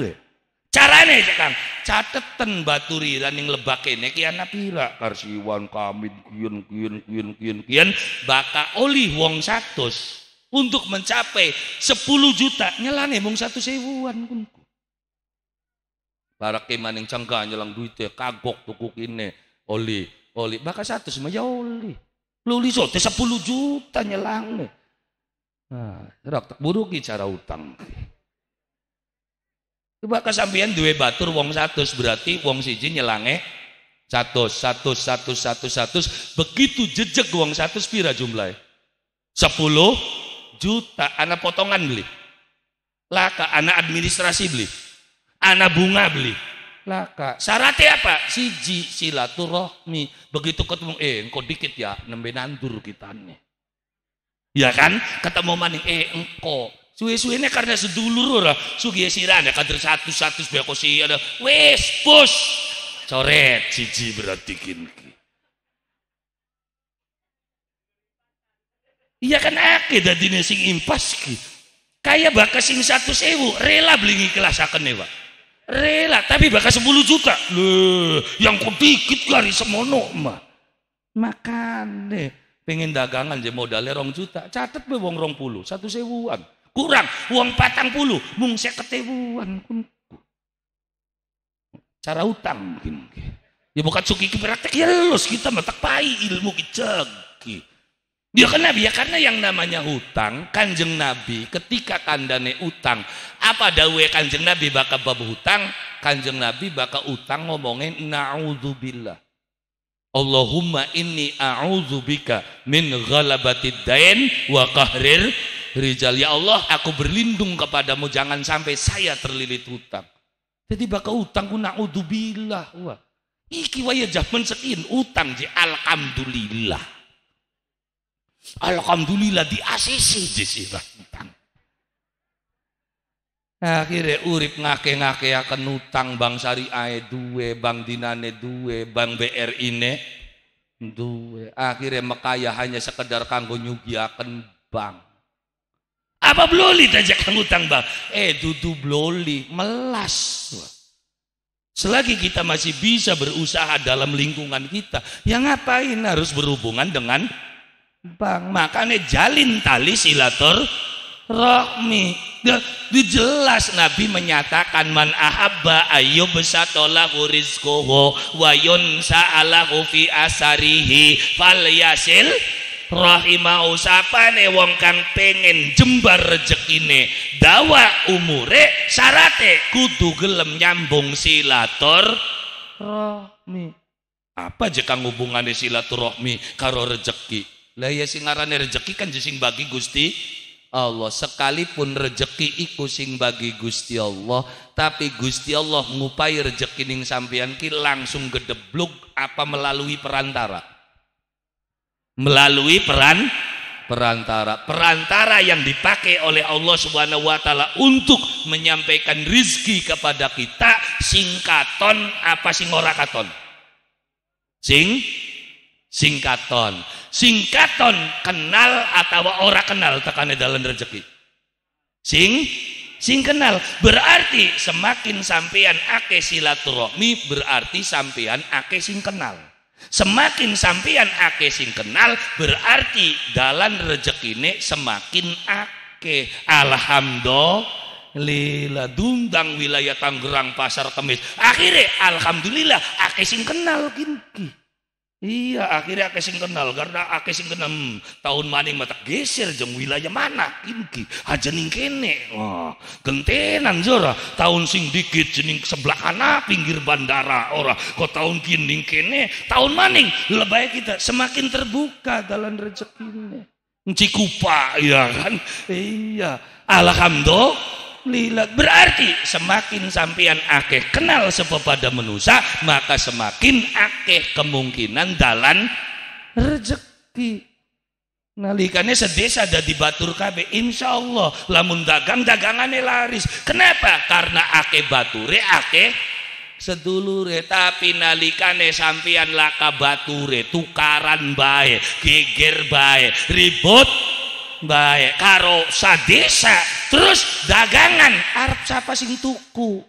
Carane kan Kang, batu rilan yang lebak ini kian napi lah Karsiwan kamit kian kian kian kian kian baka oli wong satu untuk mencapai sepuluh juta nyelane mung satu sewuan kunku. Para keman yang canggah nyelang duitnya kagok tuku ini oli oli baka satu semua ya oli. Luli sote sepuluh juta nyelang Nah, rak tak buruk cara utang. Coba kesampian duwe batur wong satu, berarti wong siji nyelange satu, satu, satu, satu, satu, begitu jejak wong satu pira jumlahnya sepuluh juta anak potongan beli laka anak administrasi beli anak bunga beli laka syaratnya apa siji silaturahmi begitu ketemu eh engkau dikit ya nembe nandur kitannya ya kan ketemu maning eh engkau Suwe-suwe ini karena sedulur ora, sugih sirane kader satu-satu kok kosi ada. wes bos. Coret cici berarti kini. Iya kan ake dadine sing impas ki. Kaya bakas sing satu sewu, rela beli kelas akan nih Rela, tapi bakas sepuluh juta. Loh, yang kok dikit kari semono mah. Makan deh pengen dagangan je modalnya rong juta. Catet be wong rong puluh, satu sewuan kurang uang patang puluh mung saya ketewuan cara utang mungkin ya bukan suki praktek ya lulus kita matak pai ilmu kicagi dia ya kan nabi ya karena yang namanya hutang kanjeng nabi ketika kandane utang apa dawe kanjeng nabi bakal babu hutang kanjeng nabi bakal utang ngomongin naudzubillah Allahumma inni a'udzubika min ghalabatid dain wa qahril Rijal, ya Allah aku berlindung kepadamu jangan sampai saya terlilit hutang. Jadi bakal ku na'udzubillah. Wah. Iki waya zaman sekian utang je alhamdulillah. Alhamdulillah di asisi je sirah utang. Akhirnya urip ngake-ngake akan utang bang Sari syariah duwe, bang dinane duwe, bang BR ini duwe. Akhirnya mekaya hanya sekedar kanggo nyugi akan bang apa bloli tajak utang bang eh dudu bloli melas selagi kita masih bisa berusaha dalam lingkungan kita yang ngapain harus berhubungan dengan bang makanya jalin tali silatur rahmi ya, jelas Nabi menyatakan man ahabba ayo satalahu rizquhu wa yunsa saala fi asarihi fal yasil rahimau sapane wong kang pengen jembar rezekine dawa umure sarate kudu gelem nyambung silatur rahmi apa aja kang hubungannya silaturahmi karo rezeki lah ya sing ngarane rezeki kan sing bagi Gusti Allah sekalipun rejeki iku sing bagi Gusti Allah tapi Gusti Allah ngupai rejeki ning sampeyan ki langsung gedebluk apa melalui perantara melalui peran perantara perantara yang dipakai oleh Allah Subhanahu wa taala untuk menyampaikan rizki kepada kita singkaton apa singorakaton sing singkaton singkaton kenal atau ora kenal tekannya dalam rezeki sing sing kenal berarti semakin sampean ake silaturahmi berarti sampean ake sing kenal Semakin sampean ake sing kenal berarti rejek ini semakin ake. Alhamdulillah lila dundang wilayah Tangerang pasar kemis akhirnya alhamdulillah ake sing kenal gini Iya, akhirnya akeh sing kenal karena akeh sing kenal hmm, tahun maning mata geser jeng wilayah mana aja hajaning kene. oh, gentenan jora tahun sing dikit jening sebelah kana pinggir bandara ora kok tahun kini kene tahun maning lebay kita semakin terbuka dalam rezekine. Cikupa ya kan? Iya. Alhamdulillah lila berarti semakin sampian akeh kenal sepepada manusia maka semakin akeh kemungkinan dalan rezeki nalikannya sedesa ada di batur kabe insya Allah lamun dagang dagangannya laris kenapa karena akeh bature akeh sedulure tapi nalikane sampian laka bature tukaran bae geger bae ribut baik karo sadesa terus dagangan Arab siapa sing tuku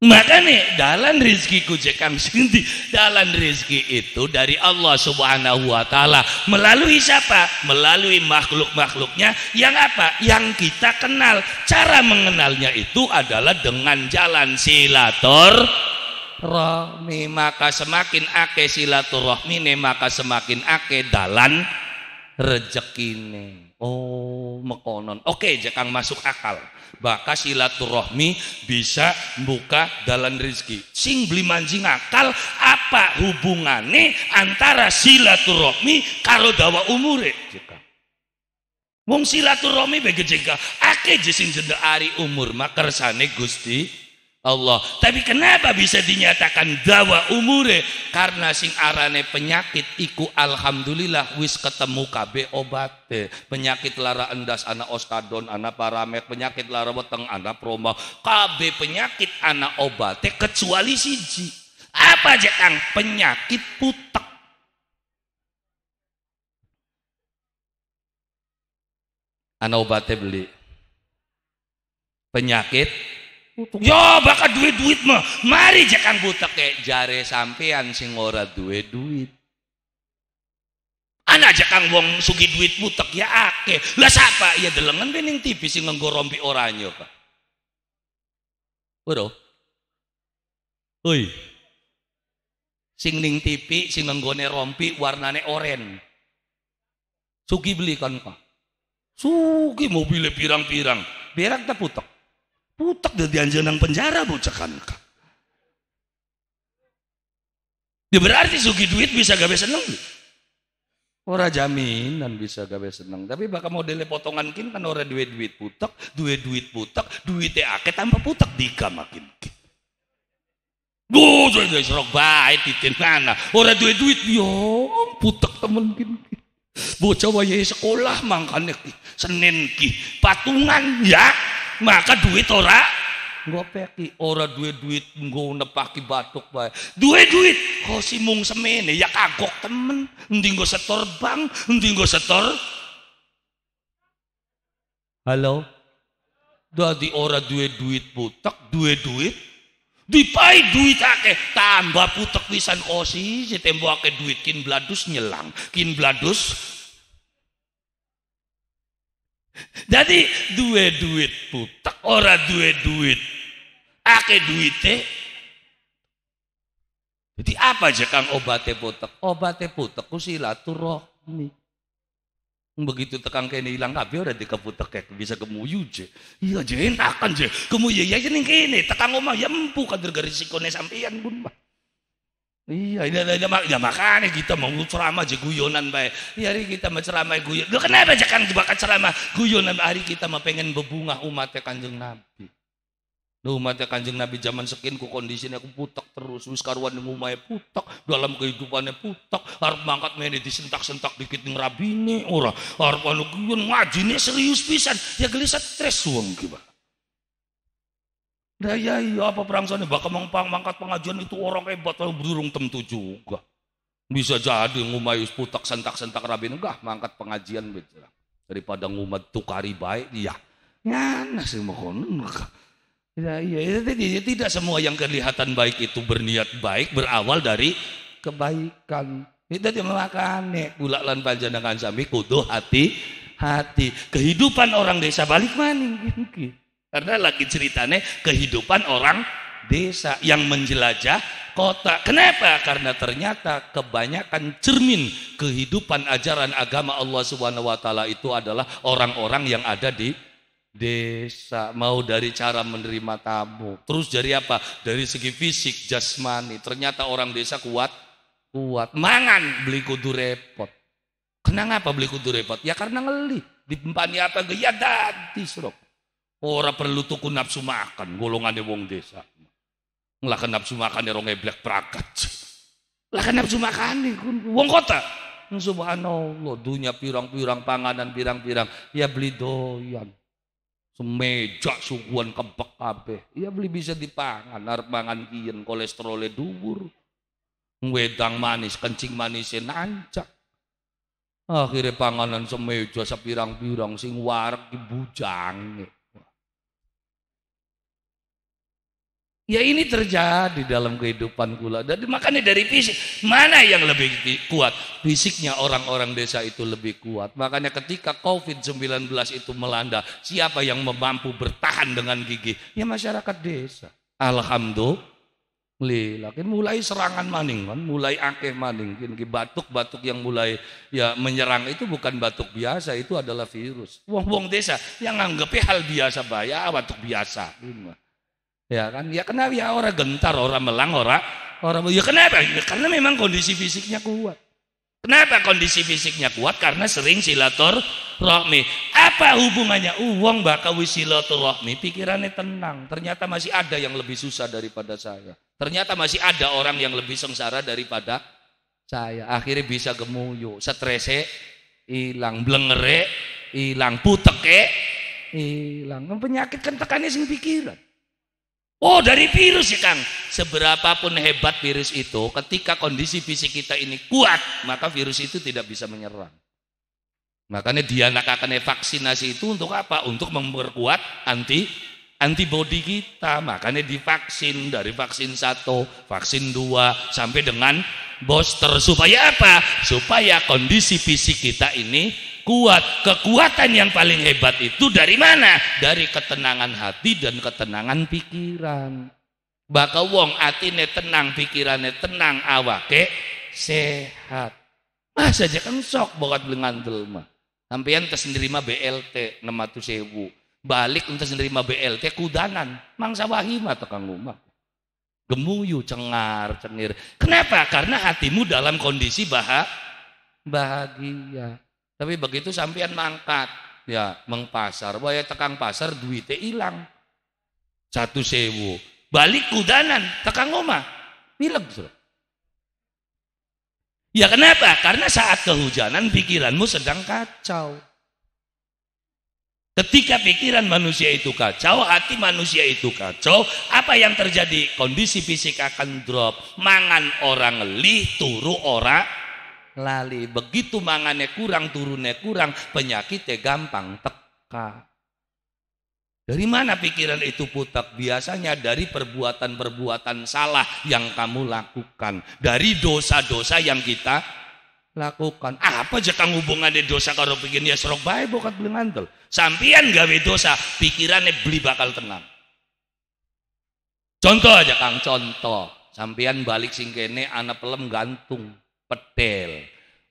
maka nih dalam rezeki ku sendi dalam rezeki itu dari Allah Subhanahu wa taala melalui siapa? Melalui makhluk-makhluknya yang apa? Yang kita kenal. Cara mengenalnya itu adalah dengan jalan silator rohmi maka semakin ake silaturahmi maka semakin ake dalan rejekine. oh mekonon oke okay, jangan masuk akal maka silaturahmi bisa buka dalan rezeki sing beli manjing akal apa hubungannya antara silaturahmi karo dawa umure jika Wong silaturahmi bagi jengka, ake jesin jenda ari umur makarsane gusti Allah tapi kenapa bisa dinyatakan dawa umure karena sing arane penyakit iku alhamdulillah wis ketemu KB obat penyakit lara endas anak oskadon anak paramek penyakit lara weteng anak promo KB penyakit anak obat kecuali siji apa aja kang penyakit putek anak obatnya beli penyakit yo ya, bakal duit-duit mah mari jangan butek kayak jare sampean sing ora duwe duit anak jangan wong sugi duit butek ya ake lah siapa ya delengan bening tipi sing rompi orangnya pak Bro. Oi. Sing ning TV sing rompi rompi warnane oren. Sugi beli kan Pak. Sugi mobilnya pirang-pirang. Berak tak butek. Putak dari anjeunang penjara bocah ka. Dia ya berarti sugi duit bisa gawe seneng. Ora jaminan bisa gawe seneng. Tapi bakal modelnya potongan kin kan ora duit-duit putak, duit-duit putak, duit teh akeh tanpa putak dika makin. Duh, jadi serok baik di tenana. Ora duit-duit yo putak temen kin. Bocah wayahe sekolah mangkane Senin ki patungan ya maka duit ora peki ora duit-duit nggak nepaki batuk bay duit-duit kau oh, si mung semene ya kagok temen Nding gue setor bank nding gue setor halo dadi ora duit-duit butak duit-duit dipai duit akeh tambah putek wisan kosi oh, si tembok akeh duit kin bladus nyelang kin bladus jadi dua duit putek ora dua duit. Ake duite. Jadi apa aja kang obate putek? Obate putek ku silaturahmi. Begitu tekang kene hilang kabeh ora dikeputek bisa kemuyu je. Iya je enakan je. Kemuyu ya ning kene tekan omah ya empu kader garis sikone sampean bun mah. Iya, ini ada mak ya makanya kita mau ceramah aja guyonan baik. Iya, hari kita mau ceramah guyon. Lo kenapa aja kan bakal ceramah guyonan hari kita mau pengen berbunga umatnya kanjeng Nabi. Nah, umatnya kanjeng Nabi zaman sekin ku kondisinya aku putak terus. Wis karuan ngumai ya putak, dalam kehidupannya putak. Harap mangkat main disentak-sentak dikit ngerabini. orang. harap anu guyon ngajine serius pisan. Ya gelisah stress, wong gimana. Nah ya, iya apa perang sana bakal mengpang mangkat pengajian itu orang hebat kalau burung tentu juga. Bisa jadi ngumayus putak sentak sentak rabi enggak mangkat pengajian betul. Daripada ngumat tukari baik iya. Nyana sih mohon Ya, iya, ya, tidak semua yang kelihatan baik itu berniat baik berawal dari kebaikan. Itu dia dimakane bulak lan dengan sami kudo hati hati. Kehidupan orang desa balik maning gitu. Karena lagi ceritanya kehidupan orang desa yang menjelajah kota. Kenapa? Karena ternyata kebanyakan cermin kehidupan ajaran agama Allah Subhanahu wa taala itu adalah orang-orang yang ada di desa mau dari cara menerima tamu terus dari apa dari segi fisik jasmani ternyata orang desa kuat kuat mangan beli kudu repot kenapa beli kudu repot ya karena ngeli dimpani apa ya dadi suruh Orang perlu tuku nafsu makan golongane wong desa. Lah nafsu makan makane rong eblek prakat. Lah nafsu makane wong kota. Subhanallah dunia pirang-pirang panganan pirang-pirang ya beli doyan. Semeja suguhan kebek kabeh. Ya beli bisa dipangan arep mangan kiyen kolesterole dhuwur. Wedang manis, kencing manisnya nancak. Akhirnya panganan semeja sepirang-pirang sing warak dibujange. Ya ini terjadi dalam kehidupan kula. Jadi makanya dari fisik mana yang lebih kuat? Fisiknya orang-orang desa itu lebih kuat. Makanya ketika COVID-19 itu melanda, siapa yang mampu bertahan dengan gigi? Ya masyarakat desa. Alhamdulillah. Kan mulai serangan maning kan, mulai akeh maning. Kan batuk-batuk yang mulai ya menyerang itu bukan batuk biasa, itu adalah virus. Wong-wong desa yang anggapnya hal biasa, bayar batuk biasa. Gimana? Ya kan? Ya kenapa ya orang gentar, orang melang, orang orang ya kenapa? Ya, karena memang kondisi fisiknya kuat. Kenapa kondisi fisiknya kuat? Karena sering silaturahmi. Apa hubungannya? Uang bakal silatur rohmi. Pikirannya tenang. Ternyata masih ada yang lebih susah daripada saya. Ternyata masih ada orang yang lebih sengsara daripada saya. Akhirnya bisa gemuyu. stresnya hilang. Blengere hilang. putek hilang. Penyakit kan tekannya sing pikiran. Oh dari virus ya Kang. Seberapapun hebat virus itu, ketika kondisi fisik kita ini kuat, maka virus itu tidak bisa menyerang. Makanya dia dianakakan vaksinasi itu untuk apa? Untuk memperkuat anti antibody kita. Makanya divaksin dari vaksin satu, vaksin dua, sampai dengan booster supaya apa? Supaya kondisi fisik kita ini kuat. Kekuatan yang paling hebat itu dari mana? Dari ketenangan hati dan ketenangan pikiran. Baka wong atine tenang, pikirannya tenang, awake sehat. Masa aja kan sok bokat dengan delma. Sampeyan tes nerima BLT 600 sewu. Balik untuk nerima BLT kudanan. Mangsa wahima tukang rumah gemuyu, cengar, cengir. Kenapa? Karena hatimu dalam kondisi bahagia. Tapi begitu sampean mangkat, ya mengpasar, pasar, waya tekang pasar duitnya hilang. Satu sewu. Balik kudanan, tekang oma. Pilek Ya kenapa? Karena saat kehujanan pikiranmu sedang kacau. Ketika pikiran manusia itu kacau, hati manusia itu kacau, apa yang terjadi? Kondisi fisik akan drop, mangan orang lih, turu orang lali begitu mangannya kurang turunnya kurang penyakitnya gampang teka dari mana pikiran itu putak? Biasanya dari perbuatan-perbuatan salah yang kamu lakukan. Dari dosa-dosa yang kita lakukan. Apa aja kang hubungannya dosa kalau bikin ya serok baik bokat beli mantel. Sampian gawe dosa, pikirannya beli bakal tenang. Contoh aja kang, contoh. Sampian balik singkene anak pelem gantung pedel.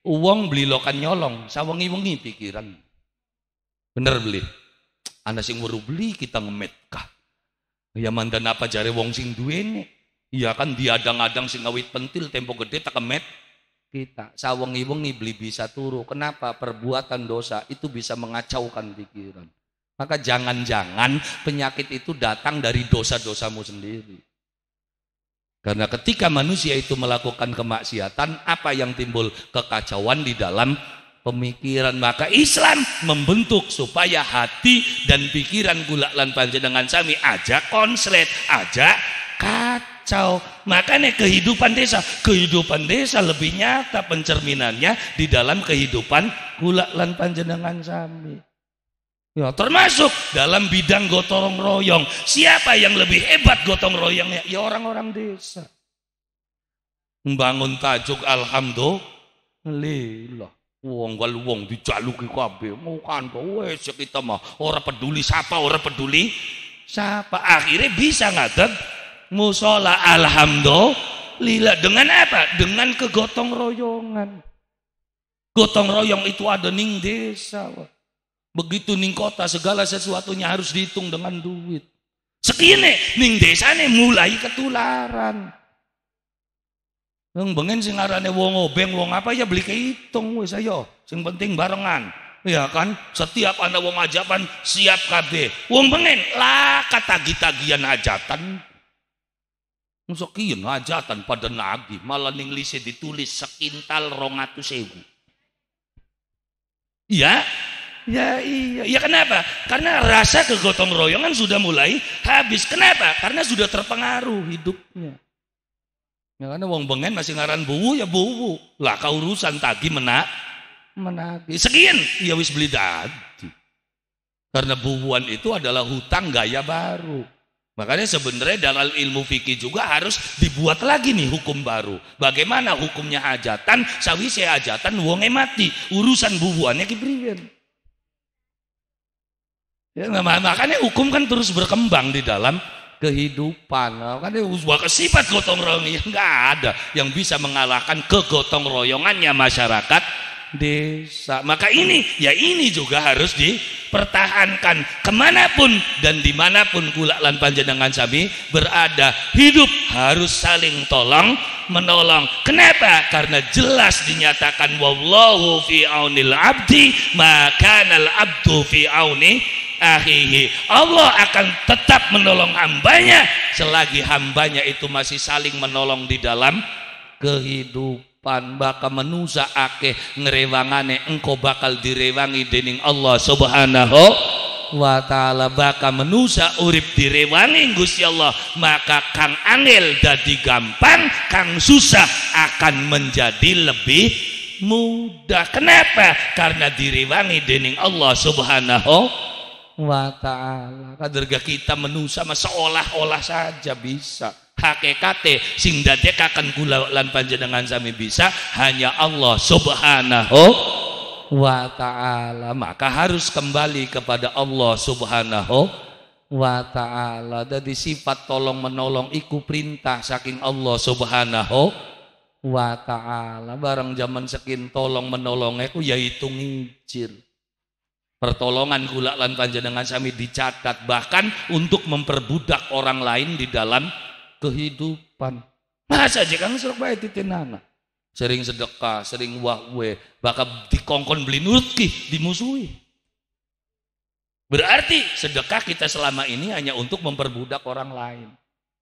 Uang beli lokan nyolong, sawangi wengi pikiran. Bener beli. Anda sing weru beli kita ngemet kah? Ya mandan apa jare wong sing duene? Iya kan diadang-adang sing ngawit pentil tempo gede tak kemet kita. Sawengi-wengi beli bisa turu. Kenapa? Perbuatan dosa itu bisa mengacaukan pikiran. Maka jangan-jangan penyakit itu datang dari dosa-dosamu sendiri. Karena ketika manusia itu melakukan kemaksiatan, apa yang timbul kekacauan di dalam pemikiran. Maka Islam membentuk supaya hati dan pikiran gulak lan panjenengan sami aja konslet, aja kacau. Makanya kehidupan desa, kehidupan desa lebih nyata pencerminannya di dalam kehidupan gulak lan panjenengan sami. Ya, termasuk dalam bidang gotong royong. Siapa yang lebih hebat gotong royongnya? Ya orang-orang desa. Membangun tajuk alhamdulillah. Wong wal wong dijaluki kabeh. Mau kan wis kita mah ora peduli siapa, ora peduli siapa. Akhirnya bisa ngadeg musola alhamdulillah dengan apa? Dengan kegotong royongan. Gotong royong itu ada ning desa. Wah. Begitu ning kota segala sesuatunya harus dihitung dengan duit. Sekini ning desa nih mulai ketularan. Yang bengen sing arane wong obeng wong apa ya beli kehitung wis ayo. Sing penting barengan. Ya kan? Setiap anda wong ajapan siap kabeh. Wong bengen lah kata katagi-tagian ajatan. Masuk kian ajatan pada nabi malah ning lise ditulis sekintal rongatus ewu. Iya, Ya iya. Ya kenapa? Karena rasa kegotong royongan sudah mulai habis. Kenapa? Karena sudah terpengaruh hidupnya. Ya karena wong bengen masih ngaran buwu ya buwu. Lah kau urusan tadi menak Menak. Sekian ya wis beli dadi. Karena buwuan itu adalah hutang gaya baru. Makanya sebenarnya dalam ilmu fikih juga harus dibuat lagi nih hukum baru. Bagaimana hukumnya hajatan, sawise hajatan wonge mati, urusan buwuannya kibrian. Ya, nah, nah, nah, makanya hukum kan terus berkembang di dalam kehidupan. Makanya uswa kesifat gotong royong yang nggak ada yang bisa mengalahkan kegotong royongannya masyarakat desa. Maka ini, ya ini juga harus dipertahankan kemanapun dan dimanapun kula lan panjenengan sami berada. Hidup harus saling tolong menolong. Kenapa? Karena jelas dinyatakan wallahu fi aunil abdi maka al abdu fi auni akhihi Allah akan tetap menolong hambanya selagi hambanya itu masih saling menolong di dalam kehidupan baka menusa akeh ngerewangane engkau bakal direwangi dening Allah subhanahu wa ta'ala baka menusa urip direwangi Gusti Allah maka kang angel dadi gampang kang susah akan menjadi lebih mudah kenapa karena direwangi dening Allah subhanahu wa ta'ala kaderga kita menusa seolah-olah saja bisa hakikate sing dadek akan kula lan panjenengan sami bisa hanya Allah subhanahu wa ta'ala maka harus kembali kepada Allah subhanahu wa ta'ala dari sifat tolong menolong iku perintah saking Allah subhanahu wa ta'ala barang zaman sekin tolong menolong aku yaitu ngincir Pertolongan gula lan panjenengan sami dicatat bahkan untuk memperbudak orang lain di dalam kehidupan. Masa aja kan serok itu titinana. Sering sedekah, sering wahwe, bahkan dikongkon beli nurki, dimusuhi. Berarti sedekah kita selama ini hanya untuk memperbudak orang lain.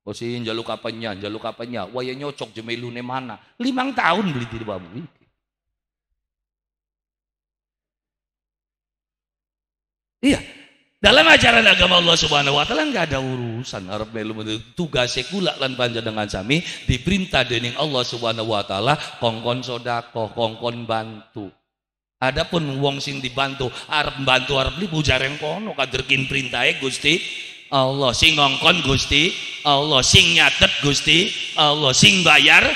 Osin oh, jaluk apanya, jaluk apanya, waya nyocok jemilune mana. Limang tahun beli di babi. Iya. Dalam ajaran agama Allah Subhanahu wa taala enggak ada urusan Arab melu tugas sekula lan dengan sami diperintah dening Allah Subhanahu wa taala kongkon sodako, kongkon bantu. Adapun wong sing dibantu arep bantu arep li pujareng kono kaderkin perintahe Gusti Allah sing ngongkon Gusti Allah sing nyatet Gusti Allah sing bayar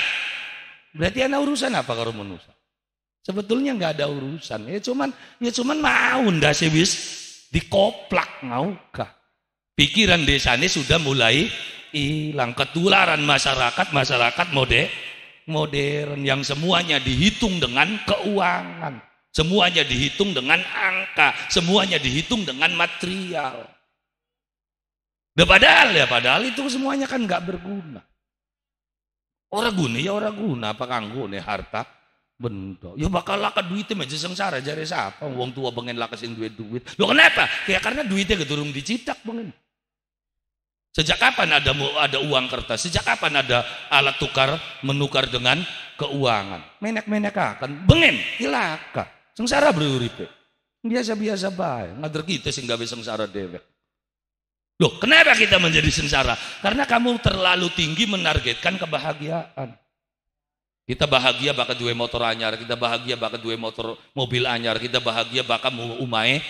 berarti ana urusan apa karo manusia sebetulnya nggak ada urusan ya cuman ya cuman mau sih wis dikoplak ngauka pikiran desa ini sudah mulai hilang ketularan masyarakat masyarakat mode modern yang semuanya dihitung dengan keuangan semuanya dihitung dengan angka semuanya dihitung dengan material Nah, padahal ya padahal itu semuanya kan nggak berguna. Orang guna ya orang guna apa kanggo nih harta Benda. Ya bakal laka duitnya meja sengsara jari siapa. uang tua bengen laka sing duit-duit. Lo kenapa? Ya karena duitnya gedurung dicetak bengen. Sejak kapan ada ada uang kertas? Sejak kapan ada alat tukar menukar dengan keuangan? Menek-menek akan bengen hilaka Sengsara berurip. Biasa-biasa baik. Ngader kita sing gawe sengsara dewek. Loh, kenapa kita menjadi sengsara? Karena kamu terlalu tinggi menargetkan kebahagiaan. Kita bahagia bakal dua motor anyar, kita bahagia bakal dua motor mobil anyar, kita bahagia bakal umai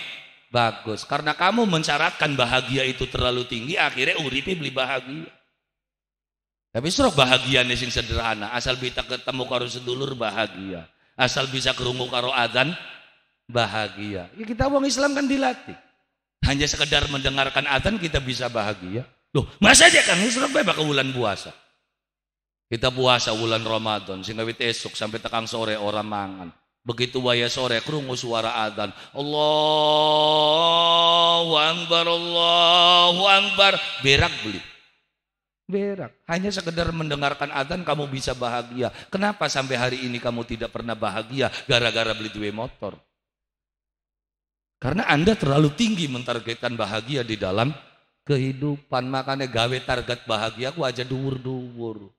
bagus. Karena kamu mencaratkan bahagia itu terlalu tinggi, akhirnya uripi beli bahagia. Tapi suruh bahagia nih sing sederhana, asal bisa ketemu karo sedulur bahagia, asal bisa kerungu karo adan bahagia. Ya kita orang Islam kan dilatih. Hanya sekedar mendengarkan adan kita bisa bahagia. Loh, masa aja kan surabaya bakal bulan puasa. Kita puasa bulan Ramadan, sehingga kita esok sampai tekan sore orang mangan. Begitu waya sore kerungu suara adzan. Allahu Akbar, Allahu Akbar. Berak beli. Berak. Hanya sekedar mendengarkan adzan kamu bisa bahagia. Kenapa sampai hari ini kamu tidak pernah bahagia gara-gara beli dua motor? Karena Anda terlalu tinggi mentargetkan bahagia di dalam kehidupan. Makanya gawe target bahagia aku aja duwur-duwur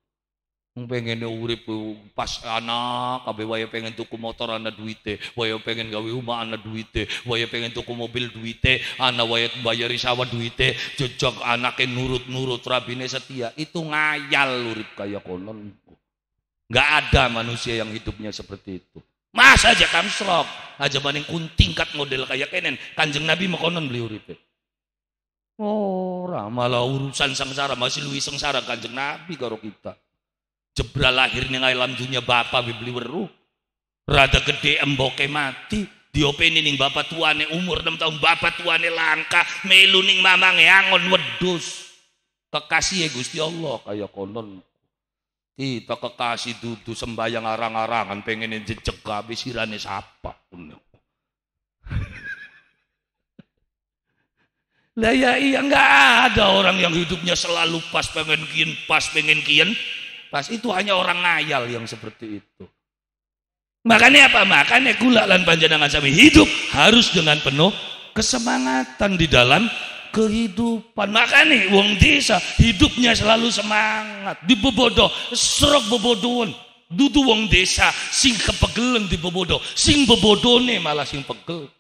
pengen ya urip pas anak kabe wae pengen tuku motor anak duite wae pengen gawe rumah anak duite wae pengen tuku mobil duite anak wae bayar sawah duite jejak anaknya nurut-nurut rabine setia itu ngayal urip kaya konon nggak ada manusia yang hidupnya seperti itu mas aja kamsrok aja maning tingkat model kayak kenen kanjeng nabi mekonon beli uripe oh, malah urusan sengsara masih luwi sengsara kanjeng nabi karo kita jebra lahir ning alam dunia bapak beli weruh rada gede emboke mati diopeni ning bapak tuane umur 6 tahun bapak tuane langka melu ning mamange angon wedus kekasih ya Gusti Allah kaya konon kita kekasih dudu sembayang arang-arangan pengen jejeg habis sirane sapa lah ya iya nggak ada orang yang hidupnya selalu pas pengen kian pas pengen kian pas itu hanya orang ngayal yang seperti itu makanya apa makanya gula dan panjenengan sami hidup harus dengan penuh kesemangatan di dalam kehidupan makanya wong desa hidupnya selalu semangat di bobodo serok bebodohan. dudu wong desa sing kepegelen di bobodo sing bebodone malah sing pegel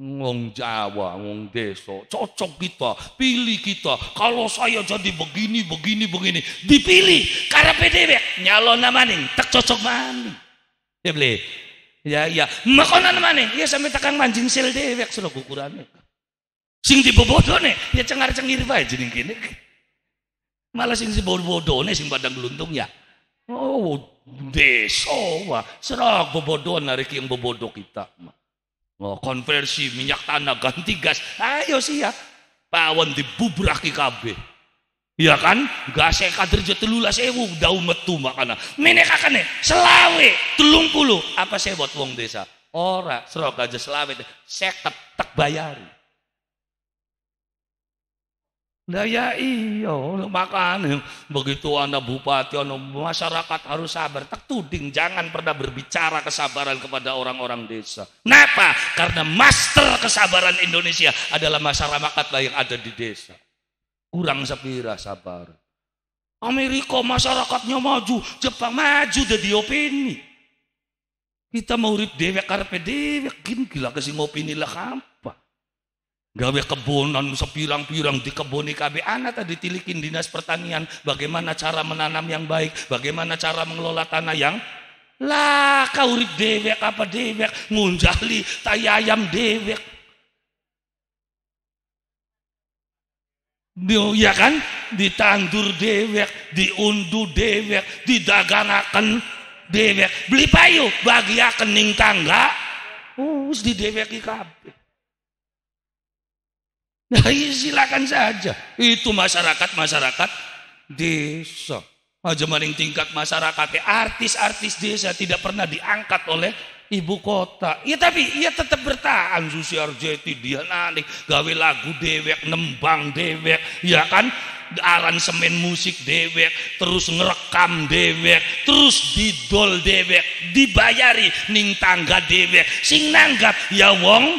Ngong Jawa, ngong Deso, cocok kita, pilih kita. Kalau saya jadi begini, begini, begini, dipilih karena PDB nyalon maning, tak cocok maning. Ya beli. Ya iya, Makanan maning, ya sampai takang mancing sel dewek sudah ukurannya. Sing di bobodo nih, ya cengar-cengir baik jeneng gini. Malah sing bobodo nih, sing badang geluntung ya. Oh, deso, wah, serak bobodo narik yang bobodo kita mah. Oh, konversi minyak tanah ganti gas. Ayo siap. Pawon dibubraki kabeh. Iya kan? Gas kaderja telulas ewu daun metu makana. Mene kakane selawe telung puluh. Apa buat wong desa? Ora, serok aja selawe. Seket tak bayari. Nah ya iya, makanya begitu anda bupati, anda masyarakat harus sabar. Tak tuding, jangan pernah berbicara kesabaran kepada orang-orang desa. Kenapa? Karena master kesabaran Indonesia adalah masyarakat yang ada di desa. Kurang sepira sabar. Amerika masyarakatnya maju, Jepang maju jadi opini. Kita mau rip dewek karpe dewek, gini gila kesing opini lah kamu. Gawe kebunan sepirang-pirang kebun KB anak tadi tilikin dinas pertanian bagaimana cara menanam yang baik, bagaimana cara mengelola tanah yang lah kau dewek apa dewek ngunjali tay ayam dewek. Ya iya kan? Ditandur dewek, diundu dewek, didaganakan dewek. Beli payu bagi kening tangga. Us di dewek ikabe Nah, iya, silakan saja. Itu masyarakat-masyarakat desa. Aja maling tingkat masyarakat. Ya, artis-artis desa tidak pernah diangkat oleh ibu kota. Ya tapi ia tetap bertahan. Susi Arjeti, dia nanti Gawe lagu dewek, nembang dewek. Ya kan? aransemen musik dewek, terus ngerekam dewek, terus didol dewek, dibayari ning tangga dewek, sing nanggap ya wong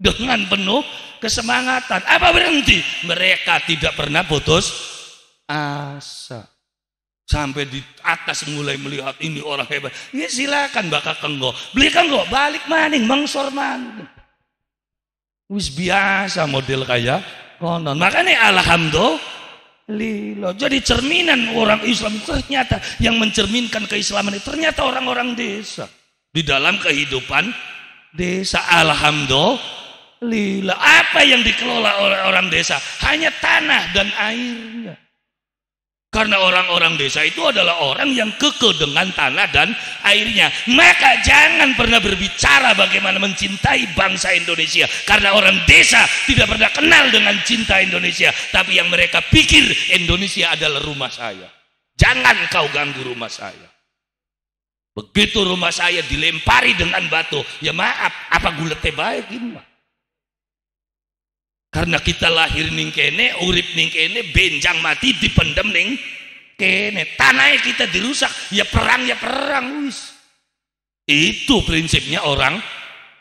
dengan penuh kesemangatan. Apa berhenti? Mereka tidak pernah putus asa. Sampai di atas mulai melihat ini orang hebat. Ya silakan bakal kenggo. Beli kenggo, balik maning, mengsor maning. Wis biasa model kaya konon. Makanya alhamdulillah Jadi cerminan orang Islam ternyata yang mencerminkan keislaman itu ternyata orang-orang desa. Di dalam kehidupan desa alhamdulillah lila. Apa yang dikelola oleh orang desa? Hanya tanah dan airnya. Karena orang-orang desa itu adalah orang yang kekeh dengan tanah dan airnya. Maka jangan pernah berbicara bagaimana mencintai bangsa Indonesia. Karena orang desa tidak pernah kenal dengan cinta Indonesia. Tapi yang mereka pikir Indonesia adalah rumah saya. Jangan kau ganggu rumah saya. Begitu rumah saya dilempari dengan batu. Ya maaf, apa gulete baik ini mah? karena kita lahir ning kene urip ning kene benjang mati dipendem ning kene tanahnya kita dirusak ya perang ya perang wis itu prinsipnya orang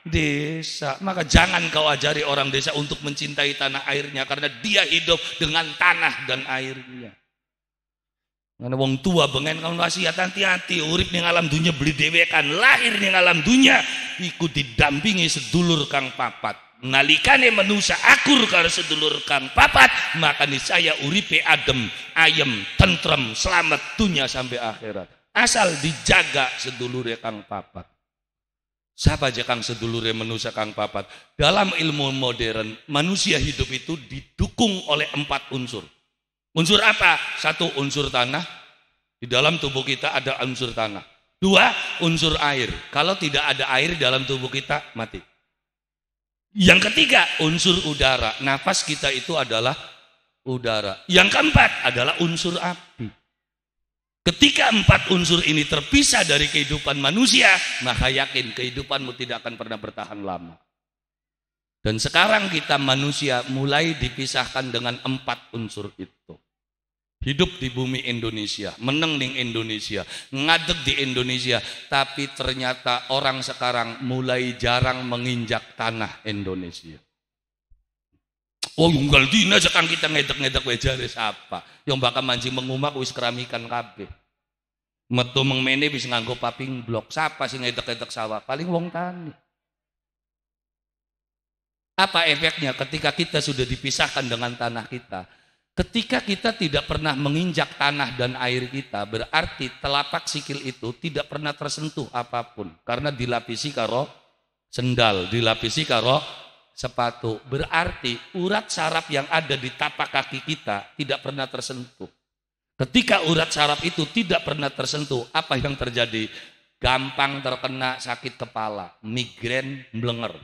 desa maka jangan kau ajari orang desa untuk mencintai tanah airnya karena dia hidup dengan tanah dan airnya karena wong tua bengen nasi wasiat hati-hati urip ning alam dunia beli dewekan lahir ning alam dunia ikut didampingi sedulur kang papat nalikane manusia akur karo sedulur kang papat maka saya uripe adem ayem tentrem selamat dunia sampai akhirat asal dijaga sedulure kang papat siapa aja kang sedulure manusia kang papat dalam ilmu modern manusia hidup itu didukung oleh empat unsur unsur apa satu unsur tanah di dalam tubuh kita ada unsur tanah dua unsur air kalau tidak ada air dalam tubuh kita mati yang ketiga, unsur udara. Nafas kita itu adalah udara. Yang keempat adalah unsur api. Ketika empat unsur ini terpisah dari kehidupan manusia, maka yakin kehidupanmu tidak akan pernah bertahan lama. Dan sekarang kita manusia mulai dipisahkan dengan empat unsur itu hidup di bumi Indonesia, meneng di Indonesia, ngadeg di Indonesia, tapi ternyata orang sekarang mulai jarang menginjak tanah Indonesia. Oh, unggal dina sekarang kita ngedek-ngedek wejare siapa? Yang bakal mancing mengumak wis keramikan kabe. Metu mengmene bisa nganggo paping blok. Siapa sih ngedek-ngedek sawah? Paling wong tani. Apa efeknya ketika kita sudah dipisahkan dengan tanah kita? Ketika kita tidak pernah menginjak tanah dan air kita, berarti telapak sikil itu tidak pernah tersentuh apapun. Karena dilapisi karo sendal, dilapisi karo sepatu. Berarti urat saraf yang ada di tapak kaki kita tidak pernah tersentuh. Ketika urat saraf itu tidak pernah tersentuh, apa yang terjadi? Gampang terkena sakit kepala, migrain blenger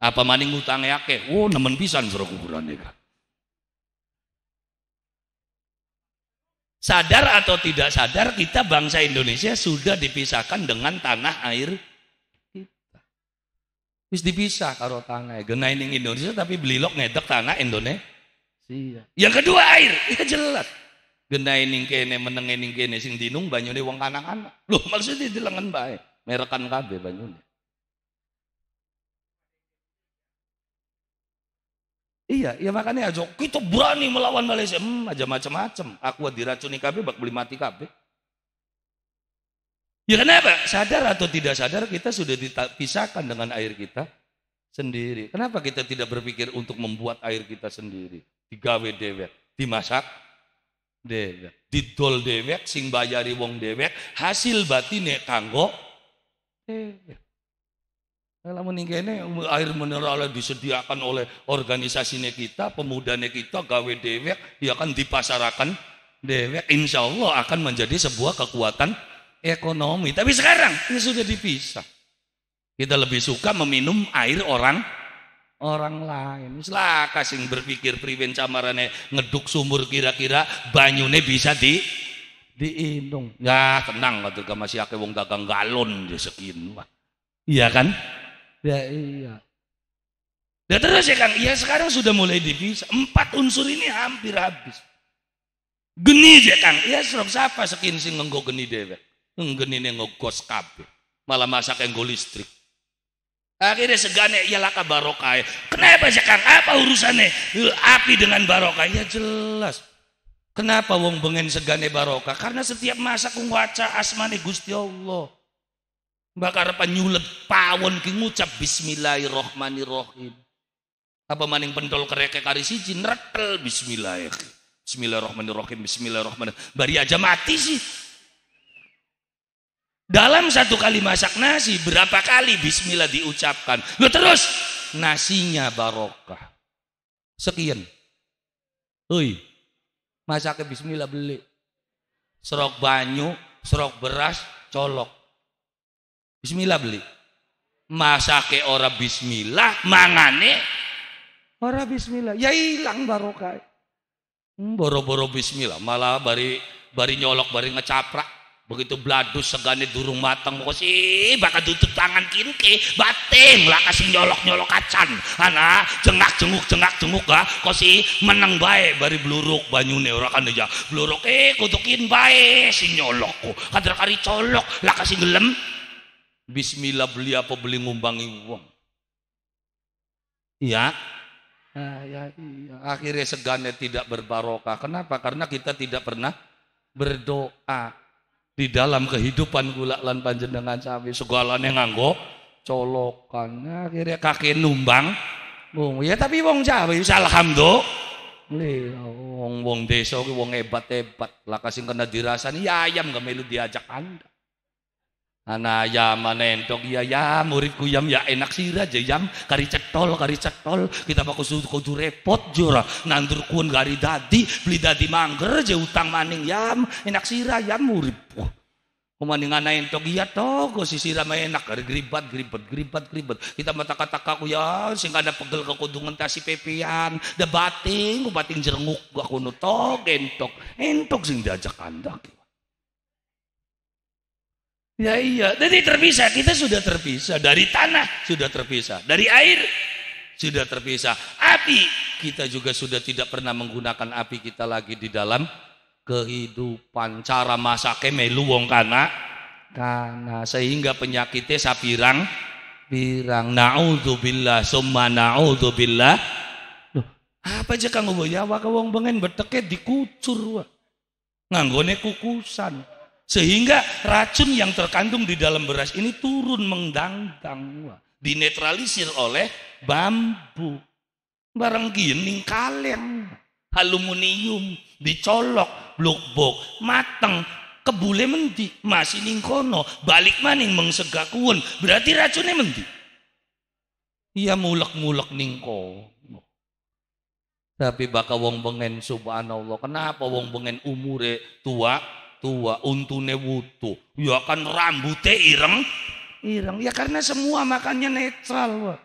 Apa maning utang yake? Wow, oh, nemen pisan suruh kuburan ya Sadar atau tidak sadar kita bangsa Indonesia sudah dipisahkan dengan tanah air kita. Wis dipisah kalau tanah genain Indonesia tapi belilok ngedek tanah Indonesia. Yang kedua air, ya jelas. ini kene ini kene sing dinung banyune wong kanak-kanak. Loh maksudnya di lengan baik. merekan kabe banyune. Iya, ya makanya aja kita berani melawan Malaysia. Hmm, aja macam-macam. Aku diracuni KB bak beli mati KB. Ya kenapa? Sadar atau tidak sadar kita sudah dipisahkan dengan air kita sendiri. Kenapa kita tidak berpikir untuk membuat air kita sendiri? Digawe dewek, dimasak dewek, didol dewek, sing bayari wong dewek, hasil batine kanggo dewek. Lamun kene air mineral disediakan oleh organisasinya kita, pemudanya kita, gawe dewek, dia kan dipasarakan dewek. Insya Allah akan menjadi sebuah kekuatan ekonomi. Tapi sekarang ini sudah dipisah. Kita lebih suka meminum air orang orang lain. Lah kasing berpikir priwen camarane ngeduk sumur kira-kira banyune bisa di diinung. Ya tenang katur masih akeh wong dagang galon di sekin. Iya kan? Ya iya. Ya terus ya Kang, ya sekarang sudah mulai divisa. Empat unsur ini hampir habis. Geni ya Kang, ya serok siapa sekin sing nggo geni dewe. Geni ini ngegos kabe. Malah masak yang listrik. Akhirnya segane ya laka barokah. Ya. Kenapa sih Kang? Apa urusannya eh, api dengan barokai, Ya jelas. Kenapa wong bengen segane barokah? Karena setiap masak waca asmane Gusti Allah. Bakar nyulet pawon ki ngucap bismillahirrahmanirrahim. Apa maning pentol kereke kari siji nretel bismillah. Bismillahirrahmanirrahim, bismillahirrahmanirrahim. Bari aja mati sih. Dalam satu kali masak nasi, berapa kali bismillah diucapkan. Lu terus, nasinya barokah. Sekian. Ui, masaknya bismillah beli. Serok banyu, serok beras, colok. Bismillah beli. Masa ke orang bismillah, mangane Orang bismillah. Ya hilang barokah. Boro-boro bismillah, malah bari bari nyolok, bari ngecaprak. Begitu bladus segane durung matang kok sih bakal tutup tangan kiri ke bating lah kasih nyolok nyolok kacan ana jengak jenguk jengak jenguk ga ah, kok sih menang baik bari bluruk banyune ora kan aja bluruk eh kutukin baik si nyolokku. kadar kari colok lah kasih gelem Bismillah beli apa beli ngumbangi uang. Iya. Ya, ya, iya. Akhirnya segannya tidak berbarokah. Kenapa? Karena kita tidak pernah berdoa di dalam kehidupan gula lan panjenengan sami yang nganggo colokan. Akhirnya kakek numbang. Bung, ya tapi wong Jawi alhamdulillah wong wong desa wong hebat-hebat. Lah kasih kena dirasani ya ayam gak melu diajak Anda. Ana ayam ana ya ya muridku yam ya enak sih aja yam kari cetol kari cetol kita pakai kudu kudu repot jura nandur kun kari dadi beli dadi mangger aja utang maning yam enak raja yam muridku Kumaning anak entok iya toh si sira enak kari geribat geribat geribat geribat kita mata kata kaku ya sing ada pegel ke kudu ngentasi pepian debating bating bating jerenguk gak kuno entok entok sing diajak kandak Ya iya, jadi terpisah. Kita sudah terpisah dari tanah, sudah terpisah dari air, sudah terpisah. Api kita juga sudah tidak pernah menggunakan api kita lagi di dalam kehidupan cara masa melu wong kana kana sehingga penyakitnya sapirang pirang naudzubillah summa naudzubillah bila apa aja kang nyawa ya wong bengen berteket dikucur wa nganggone kukusan sehingga racun yang terkandung di dalam beras ini turun mengdangdang. Dinetralisir oleh bambu. Barang gini kaleng. Aluminium dicolok, blok-blok, matang, kebule menti, masih ningkono, balik maning mengsegakun. berarti racunnya menti. ia mulak-mulak ningkono. Tapi bakal wong bengen subhanallah. Kenapa wong bengen umure tua tua untune wutu ya kan rambutnya ireng ireng ya karena semua makannya netral Pak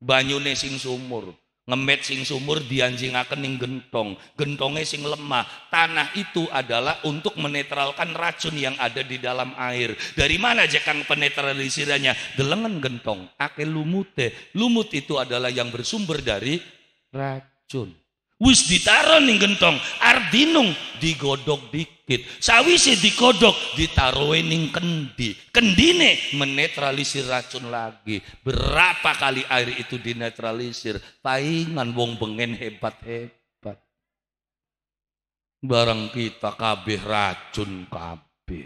banyune sing sumur ngemet sing sumur dianjing akan ning gentong gentongnya sing lemah tanah itu adalah untuk menetralkan racun yang ada di dalam air dari mana aja kang penetralisirannya delengen gentong ake lumute lumut itu adalah yang bersumber dari racun wis ditaruh ning gentong ardinung digodok dikit sawise digodok ditaruh ning kendi kendine menetralisir racun lagi berapa kali air itu dinetralisir paingan wong bengen hebat-hebat barang kita kabeh racun kabeh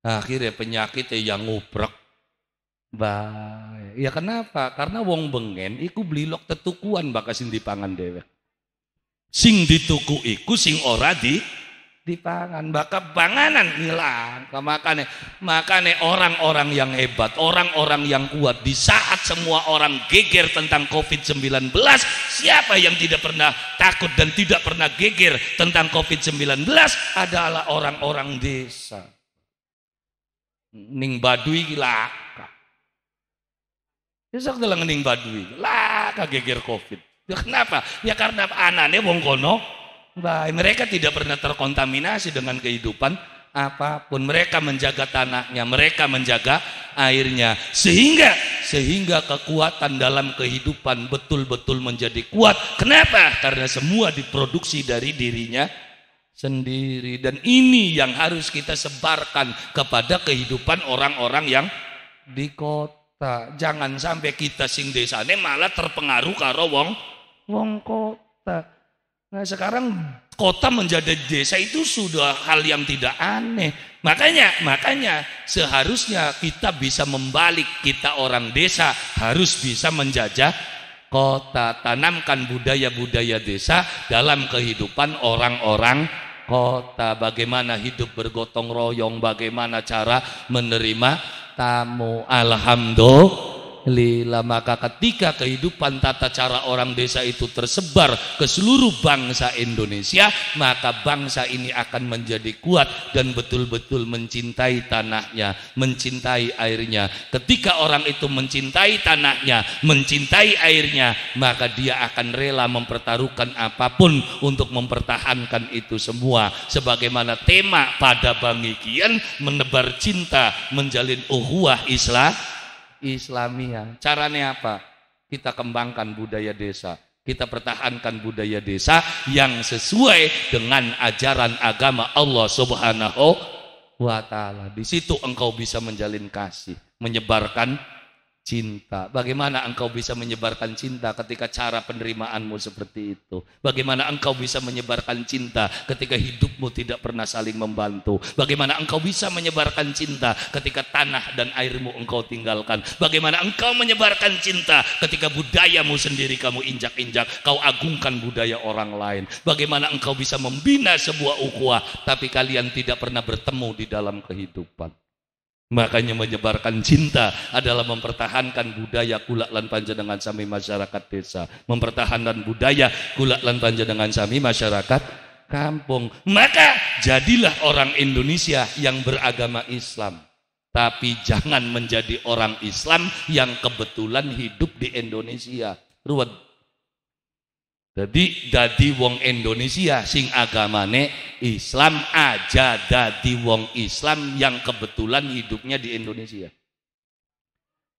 akhirnya penyakitnya yang ngubrek Baik. Ya kenapa? Karena wong bengen iku blilok tetukuan bakal sing dipangan dewek. Sing dituku iku sing ora di dipangan bakal panganan hilang makanya makanya orang-orang yang hebat orang-orang yang kuat di saat semua orang geger tentang covid-19 siapa yang tidak pernah takut dan tidak pernah geger tentang covid-19 adalah orang-orang desa ning badui gila Ya sok dalam ngening badui. Lah kageger covid. Ya kenapa? Ya karena anaknya wong kono. Baik, mereka tidak pernah terkontaminasi dengan kehidupan apapun. Mereka menjaga tanahnya, mereka menjaga airnya. Sehingga sehingga kekuatan dalam kehidupan betul-betul menjadi kuat. Kenapa? Karena semua diproduksi dari dirinya sendiri dan ini yang harus kita sebarkan kepada kehidupan orang-orang yang di kota kota. Jangan sampai kita sing desa, desane malah terpengaruh karo wong wong kota. Nah sekarang kota menjadi desa itu sudah hal yang tidak aneh. Makanya, makanya seharusnya kita bisa membalik kita orang desa harus bisa menjajah kota. Tanamkan budaya-budaya desa dalam kehidupan orang-orang kota. Bagaimana hidup bergotong royong, bagaimana cara menerima matamu alhamdulillah lila maka ketika kehidupan tata cara orang desa itu tersebar ke seluruh bangsa Indonesia maka bangsa ini akan menjadi kuat dan betul-betul mencintai tanahnya mencintai airnya ketika orang itu mencintai tanahnya mencintai airnya maka dia akan rela mempertaruhkan apapun untuk mempertahankan itu semua sebagaimana tema pada Bangikian menebar cinta menjalin uhuah Islam Islamiyah. Caranya apa? Kita kembangkan budaya desa. Kita pertahankan budaya desa yang sesuai dengan ajaran agama Allah Subhanahu wa taala. Di situ engkau bisa menjalin kasih, menyebarkan cinta. Bagaimana engkau bisa menyebarkan cinta ketika cara penerimaanmu seperti itu? Bagaimana engkau bisa menyebarkan cinta ketika hidupmu tidak pernah saling membantu? Bagaimana engkau bisa menyebarkan cinta ketika tanah dan airmu engkau tinggalkan? Bagaimana engkau menyebarkan cinta ketika budayamu sendiri kamu injak-injak, kau agungkan budaya orang lain? Bagaimana engkau bisa membina sebuah ukhuwah tapi kalian tidak pernah bertemu di dalam kehidupan? Makanya menyebarkan cinta adalah mempertahankan budaya kulak lan panjenengan sami masyarakat desa. Mempertahankan budaya kulak lan panjenengan sami masyarakat kampung. Maka jadilah orang Indonesia yang beragama Islam. Tapi jangan menjadi orang Islam yang kebetulan hidup di Indonesia. Ruwet jadi dadi wong Indonesia sing agamane Islam aja dadi wong Islam yang kebetulan hidupnya di Indonesia.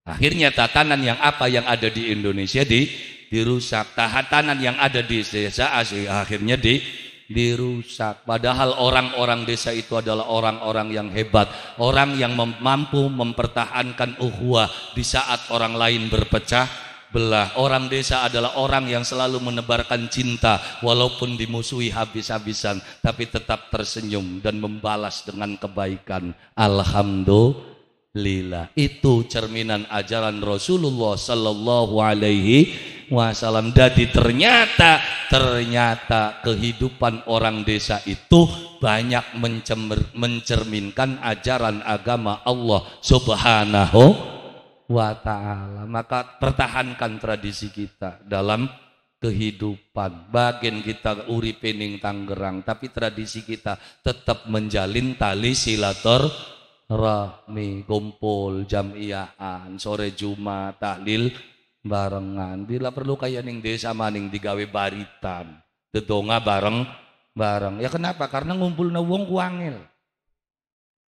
Akhirnya tatanan yang apa yang ada di Indonesia di dirusak. Tatanan yang ada di desa akhirnya di dirusak. Padahal orang-orang desa itu adalah orang-orang yang hebat, orang yang mampu mempertahankan uhuah di saat orang lain berpecah belah. Orang desa adalah orang yang selalu menebarkan cinta walaupun dimusuhi habis-habisan tapi tetap tersenyum dan membalas dengan kebaikan. Alhamdulillah. Itu cerminan ajaran Rasulullah sallallahu alaihi wasallam. Jadi ternyata ternyata kehidupan orang desa itu banyak mencerminkan ajaran agama Allah Subhanahu wa ta'ala. Maka pertahankan tradisi kita dalam kehidupan. Bagian kita uripening Tanggerang tapi tradisi kita tetap menjalin tali silator rahmi, kumpul, jamiaan, sore Jumat, tahlil barengan. Bila perlu kaya ning desa maning digawe baritan, dedonga bareng bareng. Ya kenapa? Karena ngumpul na wong kuangil.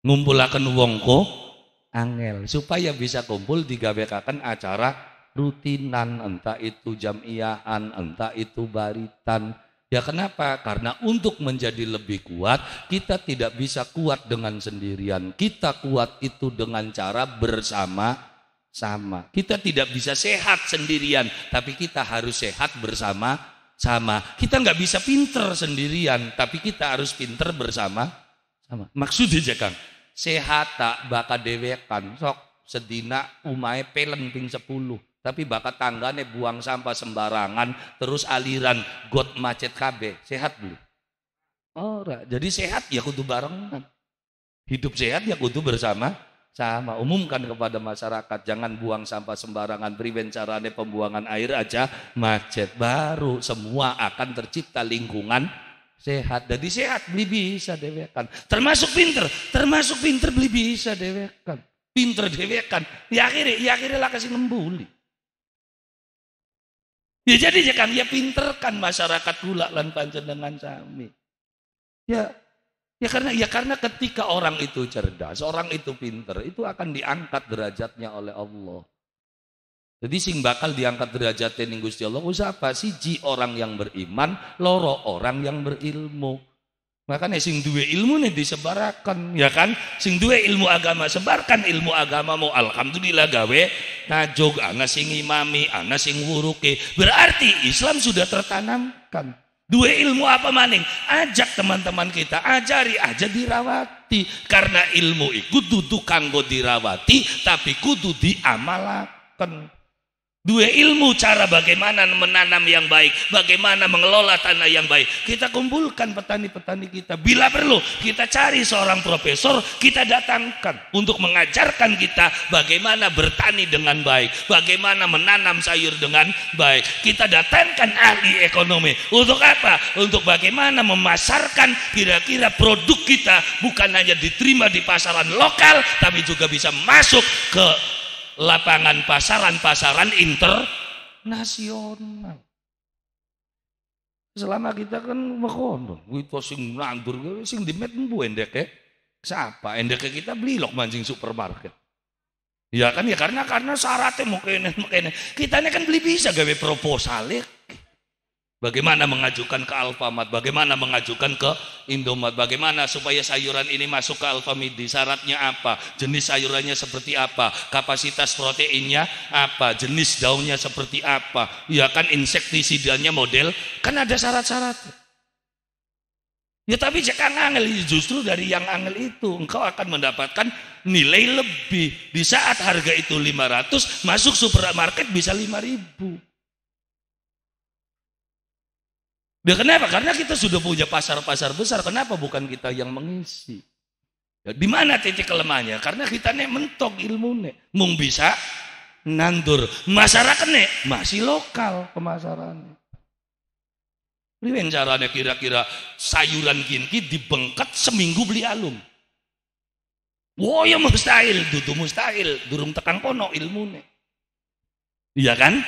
Ngumpulaken wong ko angel supaya bisa kumpul digawekakan acara rutinan entah itu jamiaan entah itu baritan Ya kenapa? Karena untuk menjadi lebih kuat, kita tidak bisa kuat dengan sendirian. Kita kuat itu dengan cara bersama sama. Kita tidak bisa sehat sendirian, tapi kita harus sehat bersama sama. Kita nggak bisa pinter sendirian, tapi kita harus pinter bersama sama. Maksudnya Kang, sehat tak bakal dewekan sok sedina umai pelen ping sepuluh tapi bakat tanggane buang sampah sembarangan terus aliran got macet KB sehat belum ora jadi sehat ya kudu barengan hidup sehat ya kudu bersama sama umumkan kepada masyarakat jangan buang sampah sembarangan beri bencarane pembuangan air aja macet baru semua akan tercipta lingkungan sehat jadi sehat beli bisa dewekan termasuk pinter termasuk pinter beli bisa dewekan pinter dewekan ya akhirnya ya akhirnya lah kasih ngembuli ya jadi ya kan ya pinter kan masyarakat gula lan dengan sami ya ya karena ya karena ketika orang itu cerdas orang itu pinter itu akan diangkat derajatnya oleh Allah jadi sing bakal diangkat derajat ning Gusti Allah oh, apa? Ji orang yang beriman, loro orang yang berilmu. Makanya sing dua ilmu nih disebarakan, ya kan? Sing dua ilmu agama sebarkan ilmu agamamu. Alhamdulillah gawe najog ana sing imami, ana sing wuruke. Berarti Islam sudah tertanamkan. Dua ilmu apa maning? Ajak teman-teman kita, ajari aja dirawati. Karena ilmu itu duduk kanggo dirawati, tapi kudu diamalkan. Dua ilmu cara bagaimana menanam yang baik, bagaimana mengelola tanah yang baik. Kita kumpulkan petani-petani kita. Bila perlu, kita cari seorang profesor, kita datangkan untuk mengajarkan kita bagaimana bertani dengan baik, bagaimana menanam sayur dengan baik. Kita datangkan ahli ekonomi. Untuk apa? Untuk bagaimana memasarkan kira-kira produk kita bukan hanya diterima di pasaran lokal, tapi juga bisa masuk ke lapangan pasaran-pasaran internasional. Selama kita kan makono, kita sing nandur, sing dimet mbu endek ya. Siapa endek kita beli lok mancing supermarket. Ya kan ya karena karena syaratnya mungkin kita ini kan beli bisa gawe proposal ya. Bagaimana mengajukan ke Alfamart, bagaimana mengajukan ke Indomaret, bagaimana supaya sayuran ini masuk ke Alfamidi, syaratnya apa, jenis sayurannya seperti apa, kapasitas proteinnya apa, jenis daunnya seperti apa, ya kan insektisidanya model, kan ada syarat syarat Ya tapi jangan angel, justru dari yang angel itu engkau akan mendapatkan nilai lebih. Di saat harga itu 500, masuk supermarket bisa 5000. Ya, kenapa? Karena kita sudah punya pasar-pasar besar. Kenapa bukan kita yang mengisi? Ya, di mana titik kelemahannya? Karena kita nih mentok ilmu nih. Mung bisa nandur. Masyarakat nih masih lokal pemasarannya. Riwen caranya kira-kira sayuran kinki dibengket seminggu beli alum. Wah ya mustahil, dudu mustahil, durung tekan kono ilmu nih. Iya kan?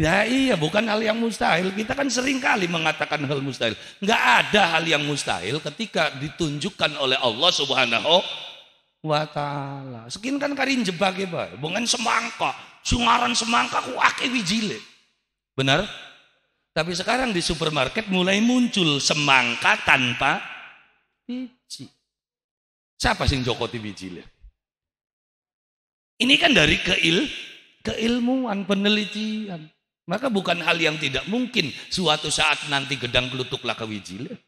Ya iya, bukan hal yang mustahil. Kita kan sering kali mengatakan hal mustahil. Enggak ada hal yang mustahil ketika ditunjukkan oleh Allah Subhanahu wa taala. Sekin kan karin ya pak. bukan semangka. Sungaran semangka ku ake wijile. Benar? Tapi sekarang di supermarket mulai muncul semangka tanpa biji. Siapa sing jokoti bijile? Ini kan dari keil keilmuan penelitian. Maka bukan hal yang tidak mungkin suatu saat nanti gedang gelutuk laka wijile.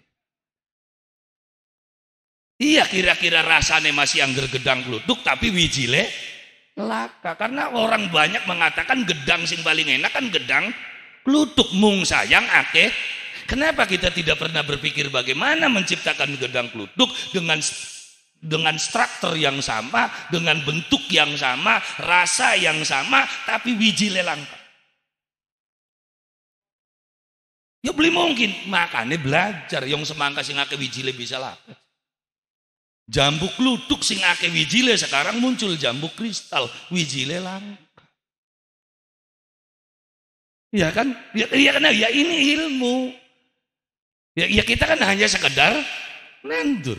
Iya kira-kira rasanya masih angger gedang gelutuk tapi wijile laka. Karena orang banyak mengatakan gedang sing paling enak kan gedang gelutuk mung sayang akeh. Kenapa kita tidak pernah berpikir bagaimana menciptakan gedang gelutuk dengan dengan struktur yang sama, dengan bentuk yang sama, rasa yang sama, tapi wijile langka. Ya beli mungkin, makanya belajar yang semangka sing ake wijile bisa lah. Jambu klutuk sing ake wijile sekarang muncul jambu kristal, wijile langka. Ya kan? Ya, ya, ya ini ilmu. Ya, ya kita kan hanya sekedar nandur.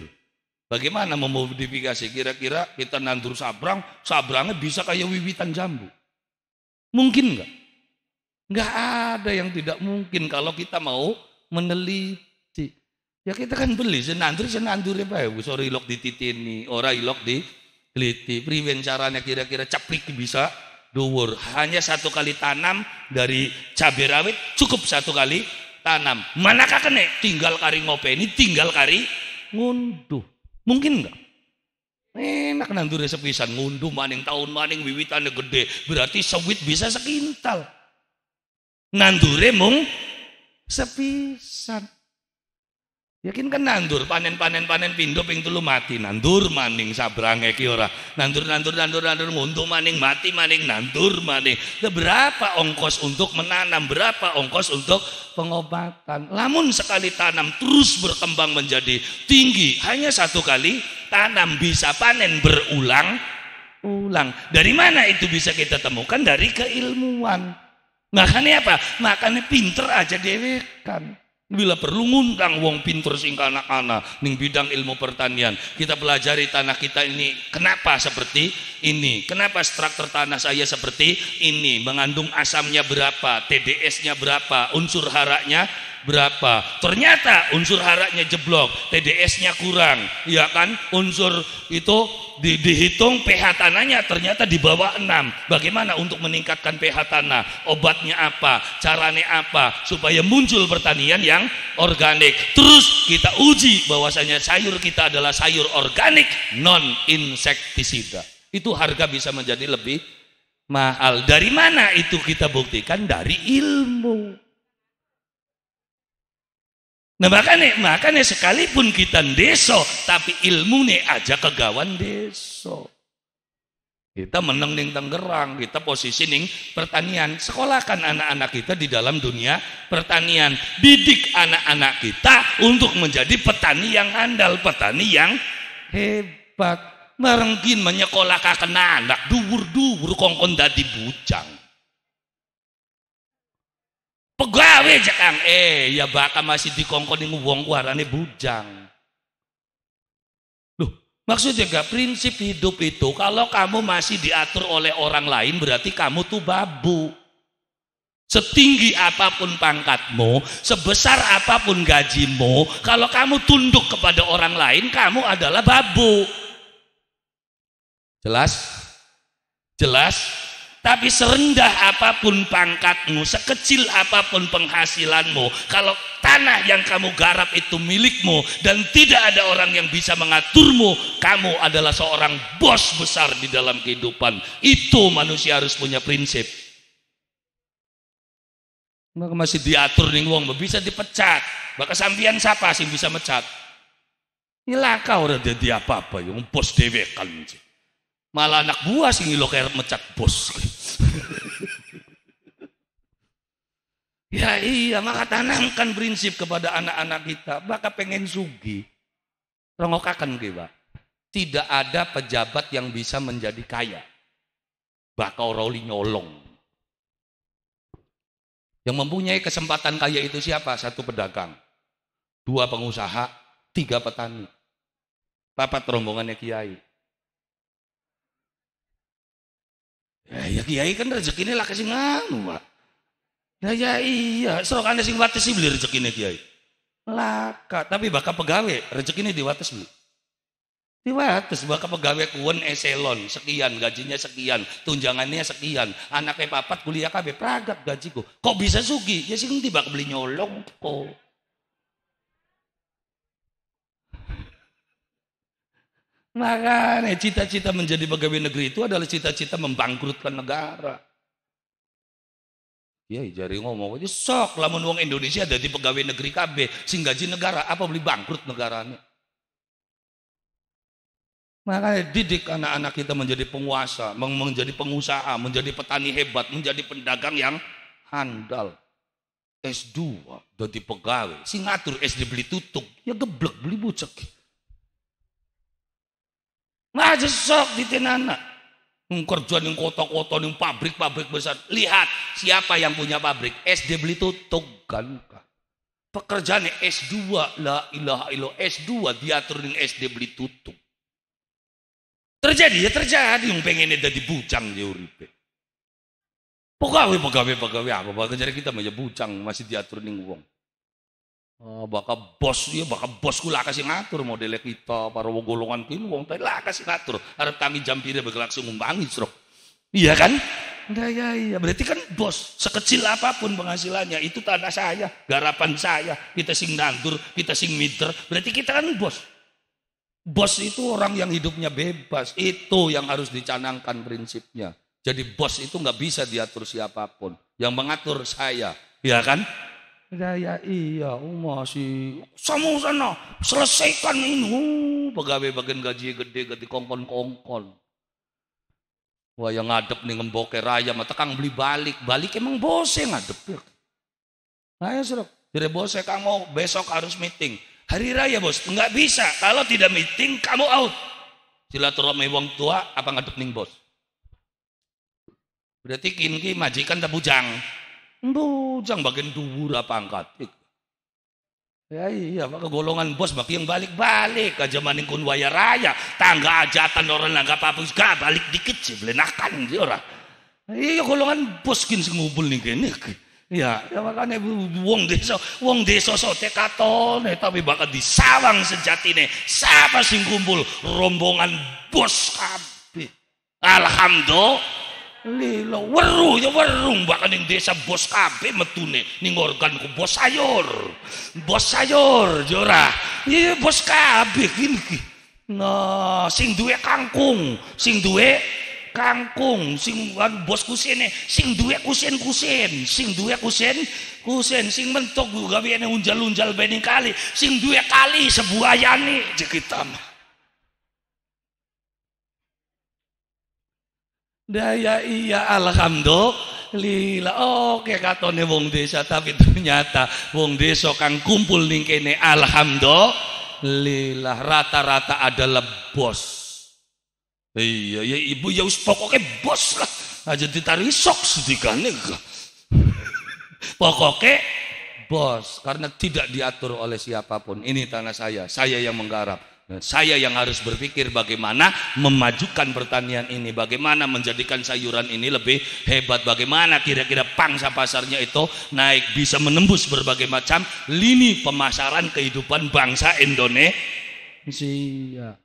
Bagaimana memodifikasi? Kira-kira kita nandur sabrang, sabrangnya bisa kayak wiwitan jambu. Mungkin nggak? Nggak ada yang tidak mungkin kalau kita mau meneliti. Ya kita kan beli senandur senandure bae ya, wis di ilok ini ora ilok diteliti. Priwen caranya kira-kira caplik bisa duwur. Hanya satu kali tanam dari cabai rawit cukup satu kali tanam. Manakah kene? Tinggal kari ini tinggal kari ngunduh. Mungkin enggak? Enak nandure sepisan ngunduh maning tahun maning wiwitannya gede. Berarti sawit bisa sekintal nandure mung sepisan. Yakin kan nandur panen panen panen pindo ping telu mati nandur maning sabrange ki ora nandur nandur nandur nandur ngunduh maning mati maning nandur maning berapa ongkos untuk menanam berapa ongkos untuk pengobatan lamun sekali tanam terus berkembang menjadi tinggi hanya satu kali tanam bisa panen berulang ulang dari mana itu bisa kita temukan dari keilmuan Makanya apa? Makanya pinter aja dewekan. Bila perlu ngundang wong pinter sing anak-anak ning bidang ilmu pertanian. Kita pelajari tanah kita ini kenapa seperti ini? Kenapa struktur tanah saya seperti ini? Mengandung asamnya berapa? TDS-nya berapa? Unsur haranya? berapa ternyata unsur haraknya jeblok TDS-nya kurang ya kan unsur itu di, dihitung pH tanahnya ternyata di bawah 6 bagaimana untuk meningkatkan pH tanah obatnya apa caranya apa supaya muncul pertanian yang organik terus kita uji bahwasanya sayur kita adalah sayur organik non insektisida itu harga bisa menjadi lebih mahal dari mana itu kita buktikan dari ilmu Nah makanya, makanya sekalipun kita deso, tapi ilmu nih aja kegawan deso. Kita menang ning Tangerang, kita posisi ning pertanian. Sekolahkan anak-anak kita di dalam dunia pertanian. Didik anak-anak kita untuk menjadi petani yang andal petani yang hebat. Merengkin menyekolahkan anak, duwur-duwur kongkong dadi bujang. Pegawai cekang, eh ya bakal kan masih dikongkon ning wong warane bujang. Loh, maksudnya gak prinsip hidup itu kalau kamu masih diatur oleh orang lain berarti kamu tuh babu. Setinggi apapun pangkatmu, sebesar apapun gajimu, kalau kamu tunduk kepada orang lain, kamu adalah babu. Jelas? Jelas? Tapi serendah apapun pangkatmu, sekecil apapun penghasilanmu, kalau tanah yang kamu garap itu milikmu dan tidak ada orang yang bisa mengaturmu, kamu adalah seorang bos besar di dalam kehidupan. Itu manusia harus punya prinsip. Maka masih diatur nih wong, bisa dipecat. Maka sambian siapa sih bisa mecat? kau udah jadi apa-apa, yang bos dewekan. Malah anak buah sih ngilok mecat bos. Ya iya, maka tanamkan prinsip kepada anak-anak kita. Maka pengen sugi. Rengokakan pak. Tidak ada pejabat yang bisa menjadi kaya. Bakau roli nyolong. Yang mempunyai kesempatan kaya itu siapa? Satu pedagang. Dua pengusaha. Tiga petani. Papat rombongannya kiai. Ya, ya kiai kan rezekinya lah kasih nganu, Pak. Nah ya iya, serok anda sing sih beli rezeki kiai. Laka, tapi bakal pegawai rezeki ini diwates beli. Diwates bakal pegawai kuen eselon sekian gajinya sekian, tunjangannya sekian, anaknya papat kuliah kabe pragap gajiku. Kok bisa sugi? Ya sing tiba beli nyolong kok. Makanya cita-cita menjadi pegawai negeri itu adalah cita-cita membangkrutkan negara. Iya, jari ngomong aja sok lamun wong Indonesia dari pegawai negeri KB sing gaji negara apa beli bangkrut negaranya. Makanya didik anak-anak kita menjadi penguasa, menjadi pengusaha, menjadi petani hebat, menjadi pedagang yang handal. S2 jadi pegawai, sing ngatur SD beli tutup, ya geblek beli bucek. Nah, sok di tenanak kerja yang kota-kota yang pabrik-pabrik besar. Lihat siapa yang punya pabrik. SD beli tutup kan. Pekerjaannya S2 la ilaha ilo. S2 diatur di SD beli tutup. Terjadi ya terjadi yang pengennya jadi bujang dia ya uripe. Pegawai pegawai pegawai apa? bagaimana kita menjadi ya bujang masih diatur di uang. Oh, bakal bos dia, bakal bos kula kasih ngatur modelnya kita para golongan kini wong tadi lah kasih ngatur. ada tangi jam pira berlangsung ngumbangi, Bro. Iya kan? Nah, ya, iya. Berarti kan bos, sekecil apapun penghasilannya, itu tanah saya, garapan saya, kita sing nandur, kita sing meter berarti kita kan bos. Bos itu orang yang hidupnya bebas, itu yang harus dicanangkan prinsipnya. Jadi bos itu nggak bisa diatur siapapun. Yang mengatur saya, ya kan? Raya iya masih sama sana selesaikan ini pegawai bagian gaji gede gede kongkon kongkon wah yang ngadep nih ngemboke raya mata kang beli balik balik emang bose ngadep Raya suruh, ya sudah ya, bose besok harus meeting hari raya bos nggak bisa kalau tidak meeting kamu out silaturahmi wong tua apa ngadep nih bos berarti kinki majikan tak bujang Bujang bagian dubur apa angkat. Ya iya, maka golongan bos bagi yang balik-balik aja maning kun waya raya. Tangga ajatan orang nangga apa gak balik dikit sih belenakan dia orang. Iya golongan bos kin sing ngumpul nih kini. Ya, ya makanya wong desa, wong desa sote katone eh, tapi bakal disawang sejatine. Siapa sing kumpul rombongan bos kabeh. Alhamdulillah lilo weru ya weru bahkan yang desa bos kabe metune ning organku bos sayur bos sayur yo ya iya bos kabeh gini, nah sing duwe kangkung sing duwe kangkung sing kan, bosku sini sing duwe kusen-kusen sing duwe kusen kusen sing mentok gaweane unjal-unjal bening kali sing duwe kali sebuah yani jekitam Daya iya alhamdulillah. Oke katone wong desa tapi ternyata wong desa kang kumpul ning kene alhamdulillah rata-rata adalah bos. Iya, ya ibu ya wis pokoke bos lah. Aja ditarik sok sedikane. pokoke bos karena tidak diatur oleh siapapun. Ini tanah saya, saya yang menggarap saya yang harus berpikir bagaimana memajukan pertanian ini, bagaimana menjadikan sayuran ini lebih hebat, bagaimana kira-kira pangsa pasarnya itu naik bisa menembus berbagai macam lini pemasaran kehidupan bangsa Indonesia.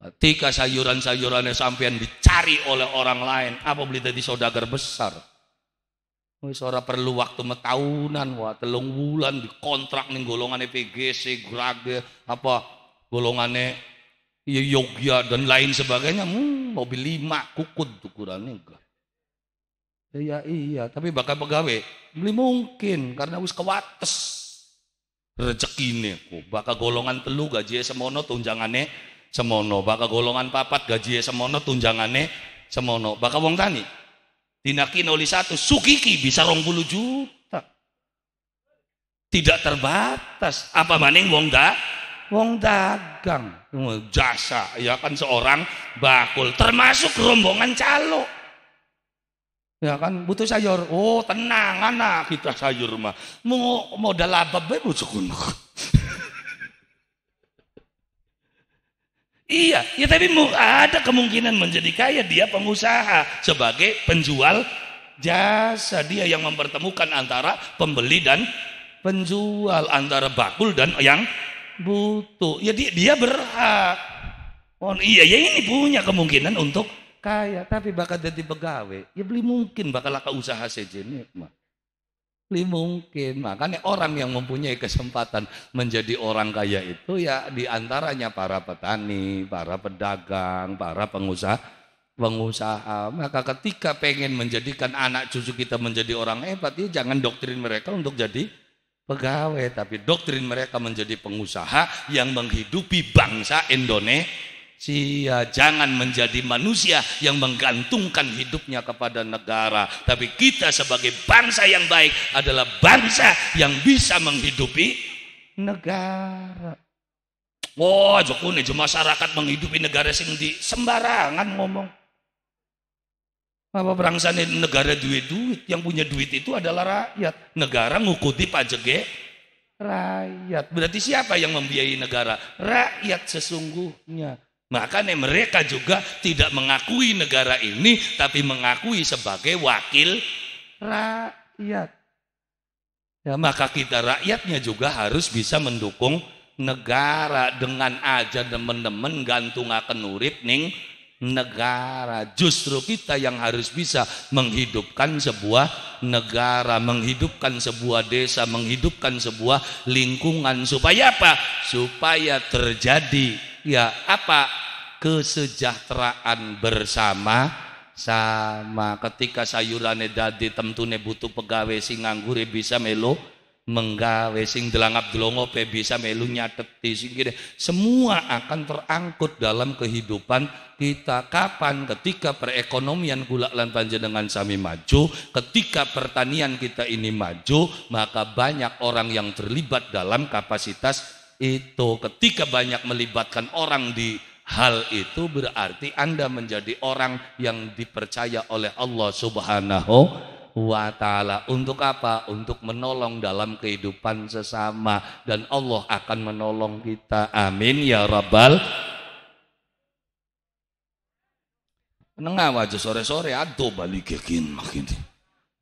Ketika sayuran-sayurannya sampean dicari oleh orang lain, apa beli tadi saudagar besar? Wis perlu waktu metahunan, wah telung bulan dikontrak nih golongan EPGC, Grage, apa golongannya ya Yogya dan lain sebagainya hmm, mobil lima kukut ukurannya enggak ya, iya tapi bakal pegawai beli mungkin karena wis kewates rezeki kok. Oh, bakal golongan telu gaji semono tunjangannya semono bakal golongan papat gaji semono tunjangannya semono bakal wong tani dinakin oleh satu sukiki bisa rong puluh juta tidak terbatas apa maning wong gak Wong dagang, jasa, ya kan seorang bakul, termasuk rombongan calo. Ya kan butuh sayur. Oh, tenang anak kita sayur mah. Mau modal laba bae Iya, ya tapi ada kemungkinan menjadi kaya dia pengusaha sebagai penjual jasa dia yang mempertemukan antara pembeli dan penjual antara bakul dan yang butuh. Ya dia, dia berhak. Oh iya, ya ini punya kemungkinan untuk kaya, tapi bakal jadi pegawai. Ya beli mungkin bakal laka usaha sejenis mah. Beli mungkin. Makanya orang yang mempunyai kesempatan menjadi orang kaya itu ya diantaranya para petani, para pedagang, para pengusaha, pengusaha. Maka ketika pengen menjadikan anak cucu kita menjadi orang hebat, ya jangan doktrin mereka untuk jadi pegawai, tapi doktrin mereka menjadi pengusaha yang menghidupi bangsa Indonesia. Jangan menjadi manusia yang menggantungkan hidupnya kepada negara, tapi kita sebagai bangsa yang baik adalah bangsa yang bisa menghidupi negara. Oh, Jokowi masyarakat menghidupi negara sing sembarangan ngomong. Apa ini negara duit-duit? Yang punya duit itu adalah rakyat. Negara ngukuti pajak rakyat. Berarti siapa yang membiayai negara? Rakyat sesungguhnya. Makanya mereka juga tidak mengakui negara ini, tapi mengakui sebagai wakil rakyat. Ya, maka kita rakyatnya juga harus bisa mendukung negara dengan aja teman-teman gantung akan urip ning negara. Justru kita yang harus bisa menghidupkan sebuah negara, menghidupkan sebuah desa, menghidupkan sebuah lingkungan supaya apa? Supaya terjadi ya apa? kesejahteraan bersama sama ketika sayurane dadi tentune butuh pegawai sing nganggure bisa melo menggawe sing delangap delongo pe bisa melu nyateti sing gede semua akan terangkut dalam kehidupan kita kapan ketika perekonomian gula lan panjenengan sami maju ketika pertanian kita ini maju maka banyak orang yang terlibat dalam kapasitas itu ketika banyak melibatkan orang di hal itu berarti Anda menjadi orang yang dipercaya oleh Allah Subhanahu wa taala. Untuk apa? Untuk menolong dalam kehidupan sesama dan Allah akan menolong kita. Amin ya rabbal Nengah wajah sore-sore aduh kin makin.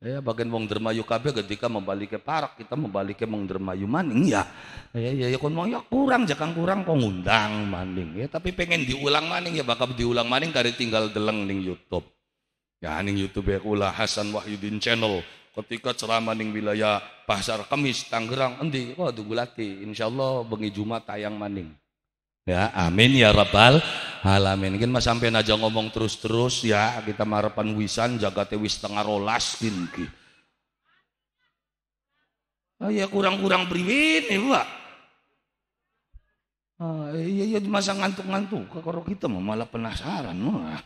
Ya bagian wong dermayu kabeh ketika ke parak kita ke wong dermayu maning ya. Ya ya, ya kon mau ya kurang jangan ya, kurang kok ngundang maning ya tapi pengen diulang maning ya bakal diulang maning dari tinggal deleng ning YouTube. Ya ning YouTube ya kula Hasan Wahyudin channel ketika ceramah ning wilayah Pasar Kemis Tangerang endi kok lagi tunggulati insyaallah bengi Jumat tayang maning. Ya amin ya rabbal alamin. Kin mas sampai aja ngomong terus-terus ya kita marepan wisan jagate wis tengah rolas kin ki. Oh ya kurang-kurang priwin ibu Pak. Ah, iya iya masa ngantuk-ngantuk kalau kita malah penasaran mah.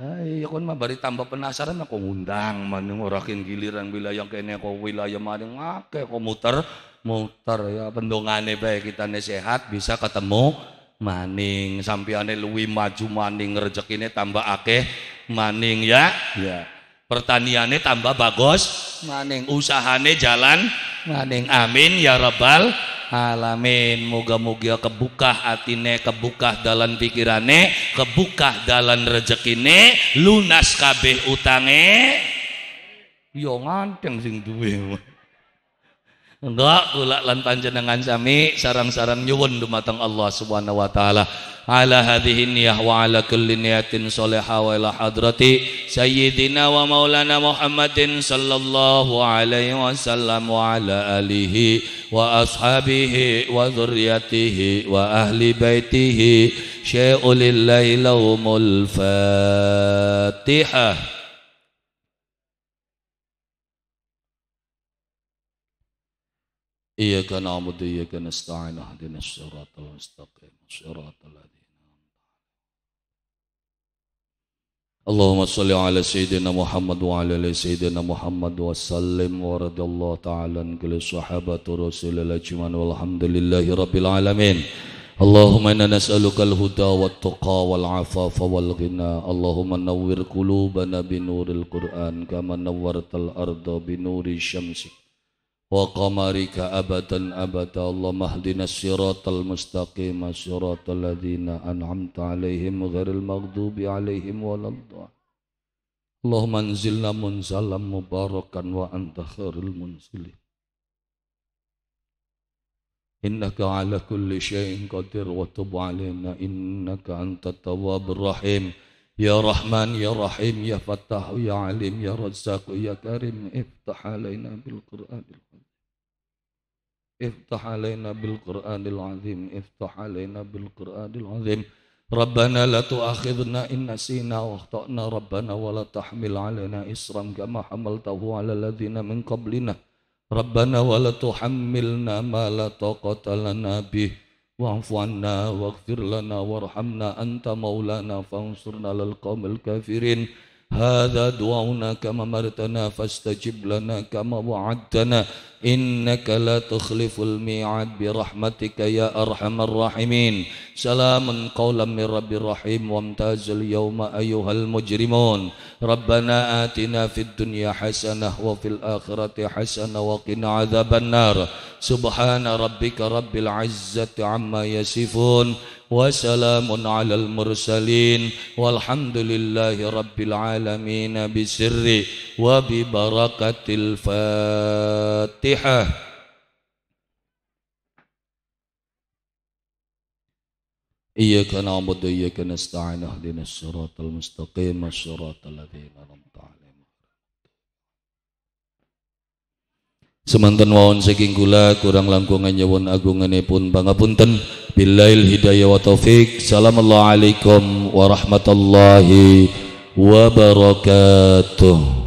Hai, ya kon mah bari tambah penasaran aku ngundang maning ora giliran wilayah kene kok wilayah mana akeh kok muter muter ya pendongane baik kita sehat bisa ketemu maning sampiane luwi maju maning rezekine tambah akeh maning ya ya pertaniannya tambah bagus maning usahane jalan maning amin ya rabbal alamin moga-moga kebuka hatine kebuka dalam pikirane kebuka dalam rezekine lunas kabeh utange yo nganteng sing duwe enggak kula lan panjenengan sami sarang-sarang nyuwun dumateng Allah Subhanahu wa taala على هذه النية وعلى كل نية صالحة وإلى حضرة سيدنا ومولانا محمد صلى الله عليه وسلم وعلى آله وأصحابه وذريته وأهل بيته شيء لله لهم الفاتحة إياك نعبد إياك نستعين اهدنا الصراط المستقيم صراط الذين اللهم صل على سيدنا محمد وعلى ال سيدنا محمد وسلم ورضي الله تعالى عن كل الصحابة رسول الله أجمعين والحمد لله رب العالمين اللهم إنا نسألك الهدى والتقى والعفاف والغنى اللهم نور قلوبنا بنور القرآن كما نورت الأرض بنور شمسك وقمرك أبدا أبدا اللهم اهدنا الصراط المستقيم صراط الذين أنعمت عليهم غير المغضوب عليهم ولا الضالين اللهم انزلنا منزلا مباركا وأنت خير المنزلين إنك على كل شيء قدير وتب علينا إنك أنت التواب الرحيم يا رحمن يا رحيم يا فتاح يا عليم يا رزاق يا كريم افتح علينا بالقرآن الكريم افتح علينا بالقرآن العظيم افتح علينا بالقرآن العظيم ربنا لا تؤاخذنا إن نسينا واخطأنا ربنا ولا تحمل علينا إسرا كما حملته على الذين من قبلنا ربنا ولا تحملنا ما لا طاقة لنا به واعف عنا واغفر لنا وارحمنا أنت مولانا فانصرنا للقوم الكافرين هذا دعونا كما مرتنا فاستجب لنا كما وعدتنا إنك لا تخلف الميعاد برحمتك يا أرحم الراحمين سلام قولا من رب الرحيم وامتاز اليوم أيها المجرمون ربنا آتنا في الدنيا حسنة وفي الآخرة حسنة وقنا عذاب النار سبحان ربك رب العزة عما يصفون وسلام على المرسلين والحمد لله رب العالمين بسر وببركة الفاتحة الفاتحة إياك نعبد وإياك نستعين اهدنا الصراط المستقيم الصراط الذين أنعمت عليهم Semantan wawon saking kula kurang langkung nyuwun agunganipun pangapunten Bilail hidayah wa taufik Assalamualaikum warahmatullahi wabarakatuh